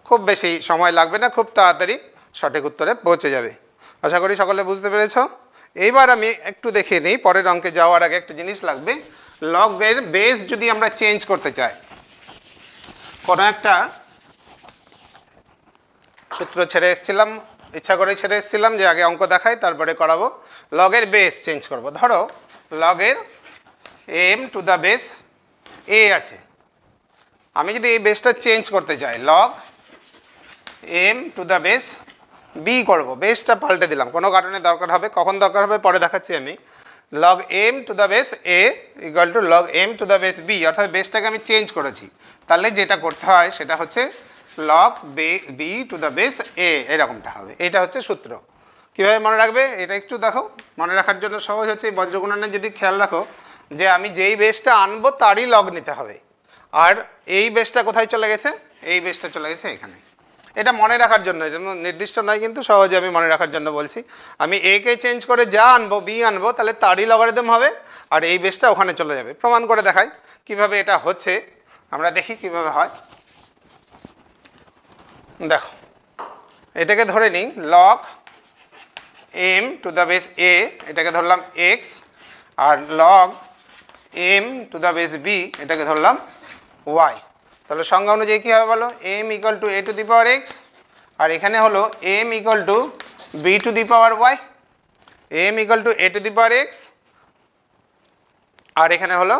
খুব বেশি সময় লাগবে না খুব তাড়াতাড়ি সঠিক উত্তরে পৌঁছে যাবে আশা করি সকলে বুঝতে পেরেছ এইবার আমি একটু দেখে নিই পরের অঙ্কে যাওয়ার আগে একটা জিনিস লাগবে লগের বেস যদি আমরা চেঞ্জ করতে চাই কোনো একটা সূত্র ছেড়ে এসেছিলাম ইচ্ছা করে ছেড়ে এসেছিলাম যে আগে অঙ্ক দেখাই তারপরে করাবো লগের বেস চেঞ্জ করব ধরো লগের M to the base A আছে আমি যদি এই বেসটা চেঞ্জ করতে চাই log M to the base B করবো বেসটা পাল্টে দিলাম কোনো কারণে দরকার হবে কখন দরকার হবে পরে দেখাচ্ছি আমি log M to the base A equal to log M to the base B অর্থাৎ বেসটাকে আমি চেঞ্জ করেছি তাহলে যেটা করতে হয় সেটা হচ্ছে লগ বে B to the base A এরকমটা হবে এটা হচ্ছে সূত্র কীভাবে মনে রাখবে এটা একটু দেখো মনে রাখার জন্য সহজ হচ্ছে বজ্রগুণনের যদি খেয়াল রাখো যে আমি যেই বেসটা আনবো তারই লগ নিতে হবে আর এই বেসটা কোথায় চলে গেছে এই বেসটা চলে গেছে এখানে এটা মনে রাখার জন্য নির্দিষ্ট নয় কিন্তু সহজে আমি মনে রাখার জন্য বলছি আমি এ কে চেঞ্জ করে যা আনবো বি আনবো তাহলে তারই লগারিদম হবে আর এই বেসটা ওখানে চলে যাবে প্রমাণ করে দেখাই কিভাবে এটা হচ্ছে আমরা দেখি কিভাবে হয় দেখো এটাকে ধরে নিই log M to the base A এটাকে ধরলাম এক্স আর log M to the base B এটাকে ধরলাম ওয়াই তাহলে সংজ্ঞা অনুযায়ী কী হবে বলো M equal to A to the power X আর এখানে হলো M equal to B to the power Y M equal to A to the power X আর এখানে হলো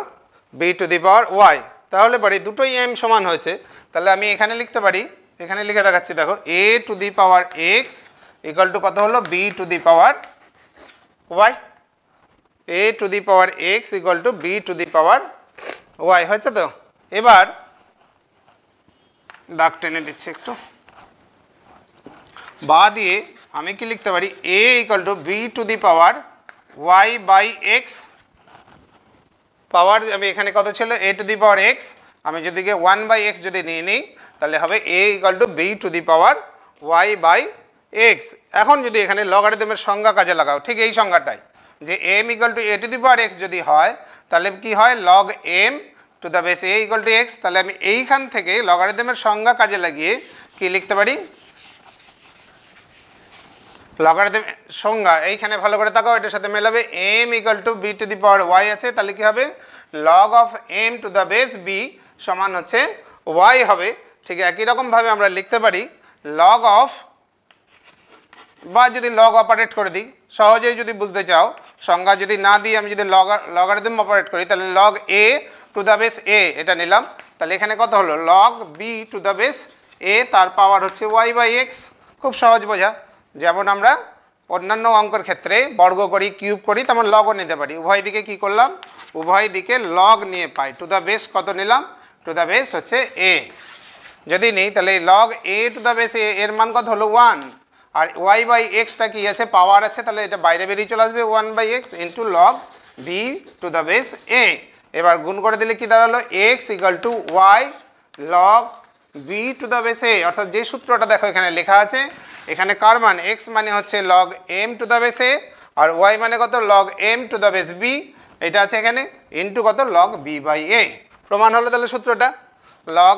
B to the power Y তাহলে পারি দুটোই এম সমান হয়েছে তাহলে আমি এখানে লিখতে পারি এখানে লিখে দেখাচ্ছি দেখো A to the power x equal to কত হলো B to the power Y A to the power x equal to B to the power Y হয়েছে তো এবার দাগ টেনে দিচ্ছি একটু বা দিয়ে আমি কি লিখতে পারি A equal to B to the power Y by X power আমি এখানে কত ছিল এ টু দি পাওয়ার এক্স আমি যদি গিয়ে ওয়ান বাই এক্স যদি নিয়ে নিই তাহলে হবে A equal to B to the power Y by X এখন যদি এখানে লগারিদমের সংজ্ঞা কাজে লাগাও ঠিক এই সংজ্ঞাটাই যে M equal to A to the power x যদি হয় তাহলে কি হয় log M to the base A equal to X তাহলে আমি এইখান থেকে লগারিদমের সংজ্ঞা কাজে লাগিয়ে কি লিখতে পারি লগারিদম সংজ্ঞা এইখানে ভালো করে তাকাও এটার সাথে মেলাবে M equal to B to the power Y আছে তাহলে কি হবে log of M to the base B সমান হচ্ছে ওয়াই হবে ঠিক একই রকমভাবে আমরা লিখতে পারি লগ অফ বা যদি লগ অপারেট করে দিই সহজেই যদি বুঝতে চাও সংজ্ঞা যদি না দিই আমি যদি লগার লগারিদম অপারেট করি তাহলে log A to the base এ এটা নিলাম তাহলে এখানে কত হলো log B to the base A তার পাওয়ার হচ্ছে ওয়াই বাই এক্স খুব সহজ বোঝা যেমন আমরা অন্যান্য অঙ্কের ক্ষেত্রে বর্গ করি কিউব করি তেমন লগও নিতে পারি উভয় দিকে কি করলাম উভয় দিকে লগ নিয়ে পাই টু দ্য বেস কত নিলাম টু দ্য বেস হচ্ছে এ যদি নেই তাহলে log A to the base A এর মান কত হলো ওয়ান আর ওয়াই বাই এক্সটা কি আছে পাওয়ার আছে তাহলে এটা বাইরে বেরিয়ে চলে আসবে one by X into log B to the base A এবার গুণ করে দিলে কি দাঁড়ালো X equal to Y log B to the base A অর্থাৎ যে সূত্রটা দেখো এখানে লেখা আছে এখানে কার মান এক্স মানে হচ্ছে log M to the base A আর ওয়াই মানে কত log M to the base B এটা আছে এখানে ইন্টু কত লগ বি বাই এ প্রমাণ হলো তাহলে সূত্রটা লগ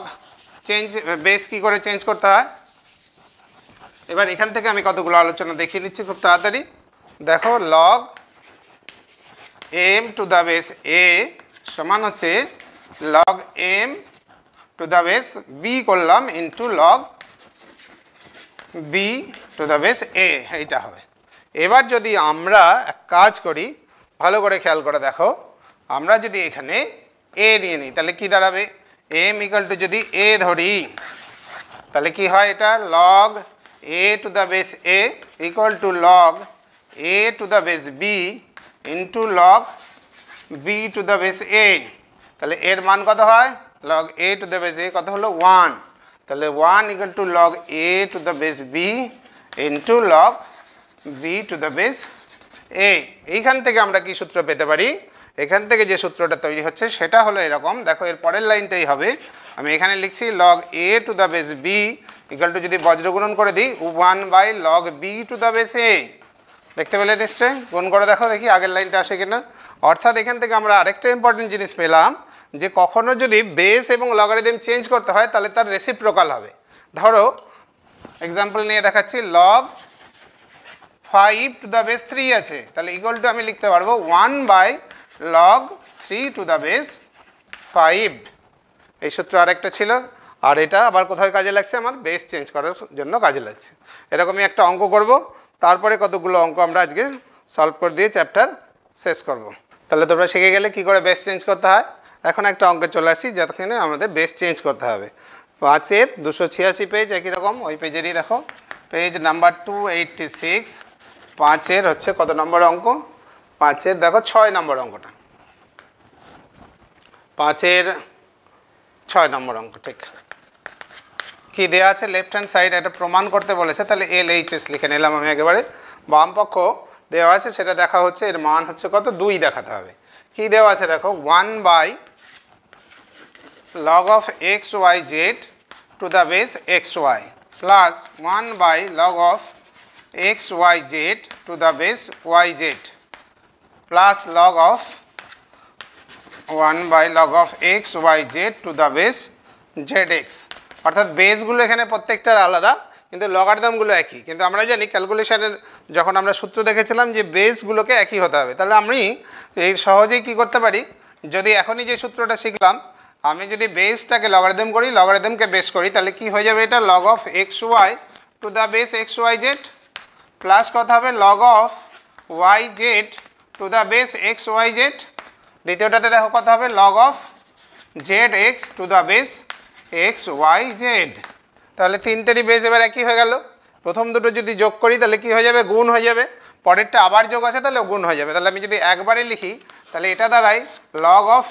চেঞ্জ বেস কি করে চেঞ্জ করতে হয় এবার এখান থেকে আমি কতগুলো আলোচনা দেখিয়ে নিচ্ছি খুব তাড়াতাড়ি দেখো log M to the base A সমান হচ্ছে log M to the base B করলাম into log B to the base A এইটা হবে এবার যদি আমরা এক কাজ করি ভালো করে খেয়াল করে দেখো আমরা যদি এখানে এ নিয়ে নিই তাহলে কি দাঁড়াবে এম ইকাল টু যদি এ ধরি তাহলে কি হয় এটা log a to the base a equal to log a to the base b into log b to the base a তাহলে এর মান কত হয় log a to the base a কত হলো 1 তাহলে 1 equal to log a to the base b into log b to the base a এইখান থেকে আমরা কি সূত্র পেতে পারি এখান থেকে যে সূত্রটা তৈরি হচ্ছে সেটা হলো এরকম দেখো এর পরের লাইনটাই হবে আমি এখানে লিখছি log a to the base b equal to যদি বজ্রগুণন করে দিই one by log B to the base A দেখতে পেলে নিশ্চয় গুণ করে দেখো দেখি আগের লাইনটা আসে কিনা অর্থাৎ এখান থেকে আমরা আরেকটা ইম্পর্টেন্ট জিনিস পেলাম যে কখনো যদি বেস এবং লগারিদম চেঞ্জ করতে হয় তাহলে তার রেসিপ্রোকাল হবে ধরো এক্সাম্পল নিয়ে দেখাচ্ছি log five to the base three আছে তাহলে ইকুয়াল টু আমি লিখতে পারবো one by log three to the base five এই সূত্র আরেকটা ছিল আর এটা আবার কোথায় কাজে লাগছে আমার বেস চেঞ্জ করার জন্য কাজে লাগছে এরকমই একটা অঙ্ক করব তারপরে কতগুলো অঙ্ক আমরা আজকে সলভ করে দিয়ে চ্যাপ্টার শেষ করব। তাহলে তোমরা শিখে গেলে কি করে বেস চেঞ্জ করতে হয় এখন একটা অঙ্কে চলে আসি যেখানে আমাদের বেস চেঞ্জ করতে হবে পাঁচের দুশো ছিয়াশি পেজ একই রকম ওই পেজেরই দেখো page number two eighty six পাঁচের হচ্ছে কত নম্বর অঙ্ক পাঁচের দেখো ছয় নম্বর অঙ্কটা পাঁচের ছয় নম্বর অঙ্ক ঠিক কি দেওয়া আছে লেফট হ্যান্ড সাইড একটা প্রমাণ করতে বলেছে তাহলে এল এইচ এস লিখে নিলাম আমি একেবারে বামপক্ষ দেওয়া আছে সেটা দেখা হচ্ছে এর মান হচ্ছে কত দুই দেখাতে হবে কি দেওয়া আছে দেখো one by log of X Y Z to the base X Y plus one by log of X Y Z to the base Y Z plus log of one by log of X Y Z to the base Z X অর্থাৎ বেসগুলো এখানে প্রত্যেকটার আলাদা কিন্তু লগারদমগুলো একই কিন্তু আমরা জানি ক্যালকুলেশনের যখন আমরা সূত্র দেখেছিলাম যে বেসগুলোকে একই হতে হবে তাহলে আমি এই সহজেই কি করতে পারি যদি এখনই যে সূত্রটা শিখলাম আমি যদি বেসটাকে লগারদম করি লগারদমকে বেস করি তাহলে কি হয়ে যাবে এটা log of X Y to the base X Y Z plus কথা হবে log of Y Z to the base X Y Z দ্বিতীয়টাতে দেখো কথা হবে log of Z X to the base X Y Z তাহলে তিনটেরই base এবার একই হয়ে গেল প্রথম দুটো যদি যোগ করি তাহলে কি হয়ে যাবে গুণ হয়ে যাবে পরেরটা আবার যোগ আছে তাহলে গুণ হয়ে যাবে তাহলে আমি যদি একবারে লিখি তাহলে এটা দ্বারাই লগ অফ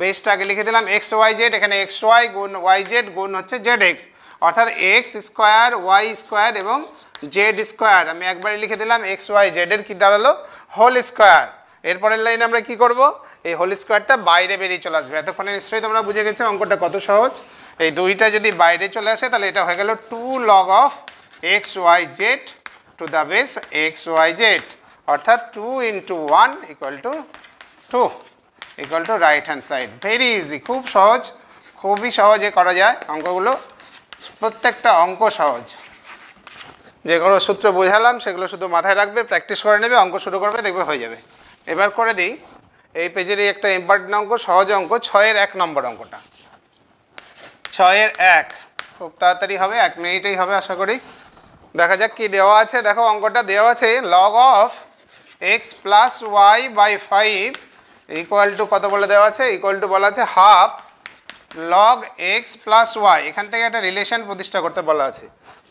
বেসটা আগে লিখে দিলাম এক্স ওয়াই জেড এখানে এক্স ওয়াই গুণ ওয়াই জেড গুণ হচ্ছে জেড এক্স অর্থাৎ এক্স স্কোয়ার ওয়াই স্কোয়ার এবং জেড স্কোয়ার আমি একবারে লিখে দিলাম এক্স ওয়াই জেডের কী দাঁড়ালো হোল স্কোয়ার এরপরের লাইনে আমরা কি করব এই হোল স্কোয়ারটা বাইরে বেরিয়ে চলে আসবে এতক্ষণে নিশ্চয়ই তোমরা বুঝে গেছো অঙ্কটা কত সহজ এই দুইটা যদি বাইরে চলে আসে তাহলে এটা হয়ে গেল two log of X Y Z to the base X Y Z অর্থাৎ two into one equal to two equal to right hand side very easy খুব সহজ খুবই সহজে করা যায় অঙ্কগুলো প্রত্যেকটা অঙ্ক সহজ যেগুলো সূত্র বোঝালাম সেগুলো শুধু মাথায় রাখবে প্র্যাকটিস করে নেবে অঙ্ক শুরু করবে দেখবে হয়ে যাবে এবার করে দিই এই পেজের এই একটা ইম্পর্টেন্ট অঙ্ক সহজ অঙ্ক ছয়ের এক নম্বর অঙ্কটা ছয়ের এক খুব তাড়াতাড়ি হবে এক মিনিটেই হবে আশা করি দেখা যাক কি দেওয়া আছে দেখো অঙ্কটা দেওয়া আছে log of X plus Y by five equal to কত বলে দেওয়া আছে ইকুয়াল টু বলা আছে half log X plus Y এখান থেকে একটা রিলেশন প্রতিষ্ঠা করতে বলা আছে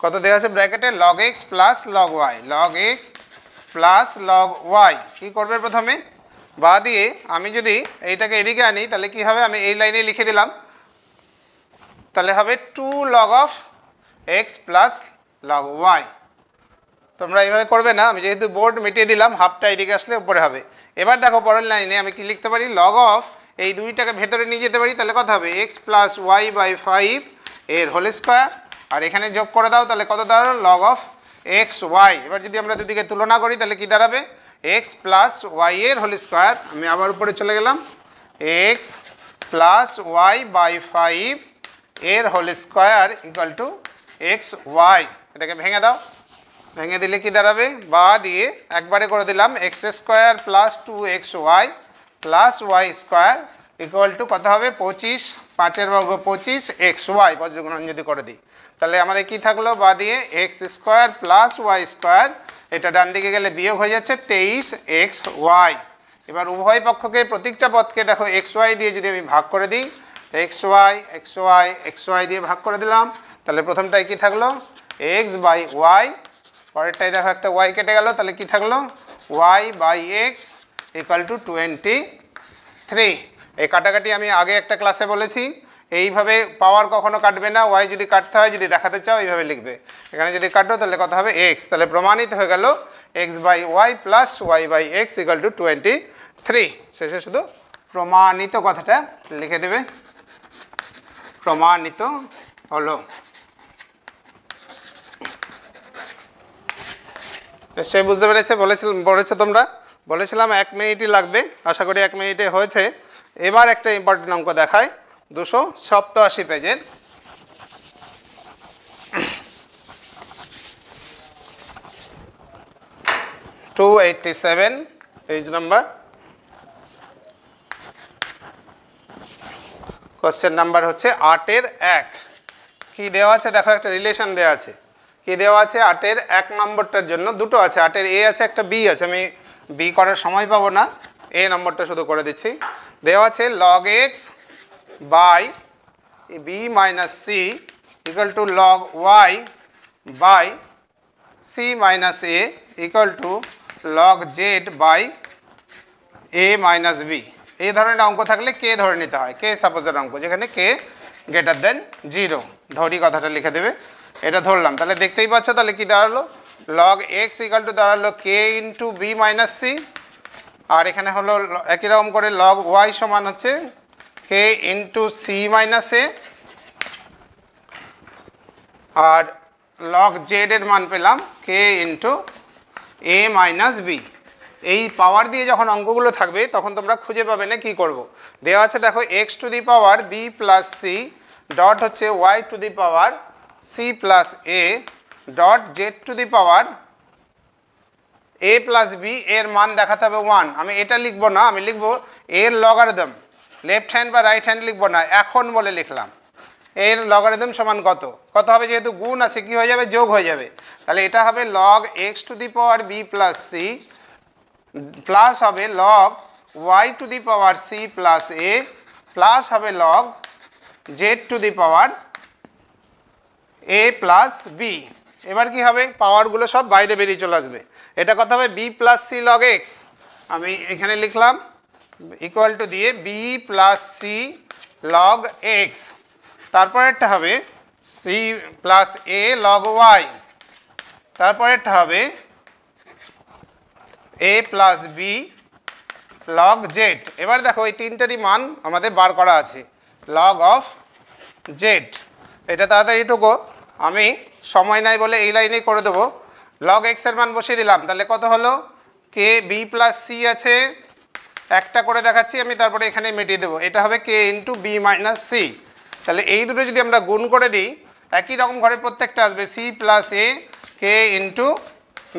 কত দেওয়া আছে ব্র্যাকেটে log X plus log Y log X plus log Y কী করবে প্রথমে বা দিয়ে আমি যদি এইটাকে এদিকে আনি তাহলে কি হবে আমি এই লাইনে লিখে দিলাম তাহলে হবে two log of X plus log Y তোমরা এইভাবে করবে না আমি যেহেতু বোর্ড মিটিয়ে দিলাম হাফটা এদিকে আসলে উপরে হবে এবার দেখো পরের লাইনে আমি কি লিখতে পারি লগ অফ এই দুইটাকে ভেতরে নিয়ে যেতে পারি তাহলে কত হবে x plus Y by five এর হোল স্কোয়ার আর এখানে যোগ করে দাও তাহলে কত দাঁড়ালো লগ অফ এক্স ওয়াই এবার যদি আমরা দুদিকে তুলনা করি তাহলে কি দাঁড়াবে এক্স প্লাস ওয়াই এর হোল স্কোয়ার আমি আবার উপরে চলে গেলাম X plus Y by five এর whole square equal to X Y এটাকে ভেঙে দাও ভেঙে দিলে কি দাঁড়াবে বা দিয়ে একবারে করে দিলাম X square plus two X Y plus Y square equal to কত হবে পঁচিশ পাঁচের বর্গ পঁচিশ এক্স ওয়াই পর্যগ্রহণ যদি করে দিই তাহলে আমাদের কি থাকলো বা দিয়ে X square plus Y square এটা ডান দিকে গেলে বিয়োগ হয়ে যাচ্ছে তেইশ এক্স ওয়াই এবার উভয় পক্ষকে প্রতিটা পথকে দেখো এক্স ওয়াই দিয়ে যদি আমি ভাগ করে দিই X Y X Y X Y দিয়ে ভাগ করে দিলাম তাহলে প্রথমটায় কী থাকলো এক্স বাই ওয়াই পরেরটাই দেখো একটা ওয়াই কেটে গেল তাহলে কী থাকলো Y by X equal to twenty three এই কাটাকাটি আমি আগে একটা ক্লাসে বলেছি এইভাবে পাওয়ার কখনো কাটবে না ওয়াই যদি কাটতে হয় যদি দেখাতে চাও এইভাবে লিখবে এখানে যদি কাটো তাহলে কথা হবে এক্স তাহলে প্রমাণিত হয়ে গেল X by Y plus Y by X equal to twenty three শেষে শুধু প্রমাণিত কথাটা লিখে দেবে প্রমাণিত হলো নিশ্চয়ই বুঝতে পেরেছে বলেছিলাম বলেছে তোমরা বলেছিলাম এক মিনিটই লাগবে আশা করি এক মিনিটে হয়েছে এবার একটা ইম্পর্টেন্ট অঙ্ক দেখায় দুশো সপ্তাশি পেজের two eighty seven page number question number হচ্ছে আটের এক কি দেওয়া আছে দেখো একটা রিলেশন দেওয়া আছে কি দেওয়া আছে আটের এক নম্বরটার জন্য দুটো আছে আটের এ আছে একটা বি আছে আমি বি করার সময় পাবো না এ নম্বরটা শুধু করে দিচ্ছি দেওয়া আছে log X by b minus c equal to log y by c minus a equal to log z by a minus b এই ধরনের অঙ্ক থাকলে কে ধরে নিতে হয় কে সাপোজের অঙ্ক যেখানে কে গ্রেটার দেন জিরো ধরি কথাটা লিখে দেবে এটা ধরলাম তাহলে দেখতেই পাচ্ছ তাহলে কি দাঁড়ালো লগ এক্স ইকাল টু দাঁড়ালো K into B minus C আর এখানে হলো একই রকম করে লগ ওয়াই সমান হচ্ছে K into C minus A আর লক জেড এর মান পেলাম K into A minus B এই পাওয়ার দিয়ে যখন অঙ্কগুলো থাকবে তখন তোমরা খুঁজে পাবে না কী করব। দেওয়া আছে দেখো X to the power B plus C dot হচ্ছে Y to the power C plus A dot Z to the power A plus B এর মান দেখাতে হবে ওয়ান আমি এটা লিখবো না আমি লিখবো এর লগার দাম লেফট হ্যান্ড বা রাইট হ্যান্ড লিখবো না এখন বলে লিখলাম এর লগারিদম সমান কত কত হবে যেহেতু গুণ আছে কি হয়ে যাবে যোগ হয়ে যাবে তাহলে এটা হবে log X to the power B plus C plus হবে log Y to the power C plus A plus হবে log Z to the power A plus B এবার কি হবে পাওয়ারগুলো সব বাইরে বেরিয়ে চলে আসবে এটা কত হবে B plus C log X আমি এখানে লিখলাম ইকুয়াল টু দিয়ে B plus C log X তারপরেরটা হবে C plus A log Y তারপরেরটা হবে A plus B log Z এবার দেখো এই তিনটারই মান আমাদের বার করা আছে লগ অফ জেড এটা তাড়াতাড়ি এটুকু আমি সময় নাই বলে এই লাইনেই করে দেবো লগ এক্সের মান বসিয়ে দিলাম তাহলে কত হলো কে বি প্লাস সি আছে একটা করে দেখাচ্ছি আমি তারপরে এখানে মিটিয়ে দেবো এটা হবে K into B minus C তাহলে এই দুটো যদি আমরা গুণ করে দিই একই রকম ঘরে প্রত্যেকটা আসবে C plus A K into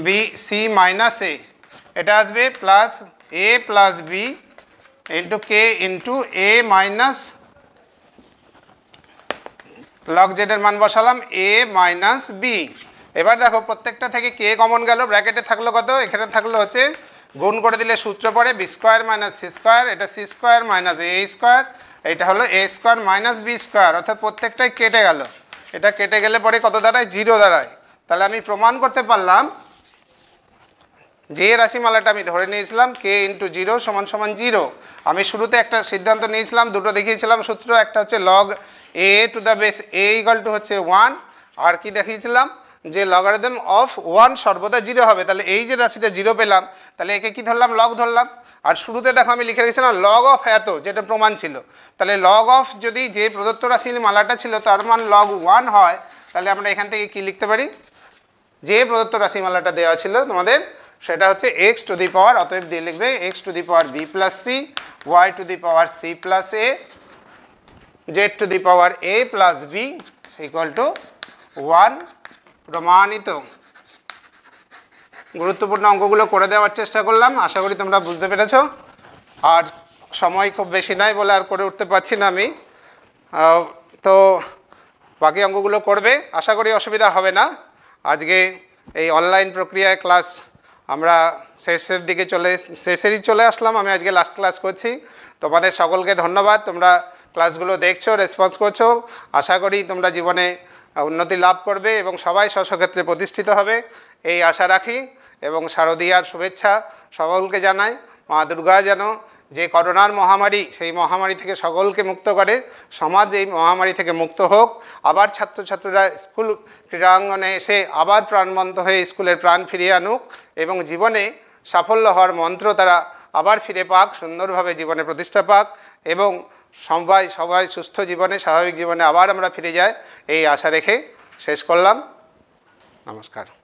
B C minus A এটা আসবে plus A plus B into K into A minus log জেডের মান বসালাম এ মাইনাস বি এবার দেখো প্রত্যেকটা থেকে কে কমন গেল ব্র্যাকেটে থাকলো কত এখানে থাকলো হচ্ছে গুণ করে দিলে সূত্র পড়ে B square minus C square এটা C square minus A square এটা হলো A square minus B square অর্থাৎ প্রত্যেকটাই কেটে গেল এটা কেটে গেলে পরে কত দাঁড়ায় জিরো দাঁড়ায় তাহলে আমি প্রমাণ করতে পারলাম যে রাশিমালাটা আমি ধরে নিয়েছিলাম কে ইন্টু জিরো সমান সমান জিরো আমি শুরুতে একটা সিদ্ধান্ত নিয়েছিলাম দুটো দেখিয়েছিলাম সূত্র একটা হচ্ছে log A to the base A equal to হচ্ছে ওয়ান আর কি দেখিয়েছিলাম যে লগারিদম অফ ওয়ান সর্বদা জিরো হবে তাহলে এই যে রাশিটা জিরো পেলাম তাহলে একে কি ধরলাম লগ ধরলাম আর শুরুতে দেখো আমি লিখে রেখেছিলাম লগ অফ এত যেটা প্রমাণ ছিল তাহলে লগ অফ যদি যে প্রদত্ত রাশির মালাটা ছিল তার মান লগ ওয়ান হয় তাহলে আমরা এখান থেকে কি লিখতে পারি যে প্রদত্ত রাশি মালাটা দেওয়া ছিল তোমাদের সেটা হচ্ছে এক্স টু দি পাওয়ার অতএব দিয়ে লিখবে X to the power B plus C Y to the power C plus A Z to the power A plus B equal to one প্রমাণিত গুরুত্বপূর্ণ অঙ্কগুলো করে দেওয়ার চেষ্টা করলাম আশা করি তোমরা বুঝতে পেরেছ আর সময় খুব বেশি নাই বলে আর করে উঠতে পারছি না আমি তো বাকি অঙ্কগুলো করবে আশা করি অসুবিধা হবে না আজকে এই অনলাইন প্রক্রিয়ায় ক্লাস আমরা শেষের দিকে চলে শেষেরই চলে আসলাম আমি আজকে লাস্ট ক্লাস করছি তোমাদের সকলকে ধন্যবাদ তোমরা ক্লাসগুলো দেখছো রেসপন্স করছো আশা করি তোমরা জীবনে উন্নতি লাভ করবে এবং সবাই স্বস্বক্ষেত্রে প্রতিষ্ঠিত হবে এই আশা রাখি এবং শারদীয়ার শুভেচ্ছা সকলকে জানাই মা দুর্গা যেন যে করোনার মহামারী সেই মহামারী থেকে সকলকে মুক্ত করে সমাজ এই মহামারী থেকে মুক্ত হোক আবার ছাত্রছাত্রীরা স্কুল ক্রীড়াঙ্গনে এসে আবার প্রাণবন্ত হয়ে স্কুলের প্রাণ ফিরিয়ে আনুক এবং জীবনে সাফল্য হওয়ার মন্ত্র তারা আবার ফিরে পাক সুন্দরভাবে জীবনে প্রতিষ্ঠা পাক এবং সবাই সবাই সুস্থ জীবনে স্বাভাবিক জীবনে আবার আমরা ফিরে যাই এই আশা রেখে শেষ করলাম নমস্কার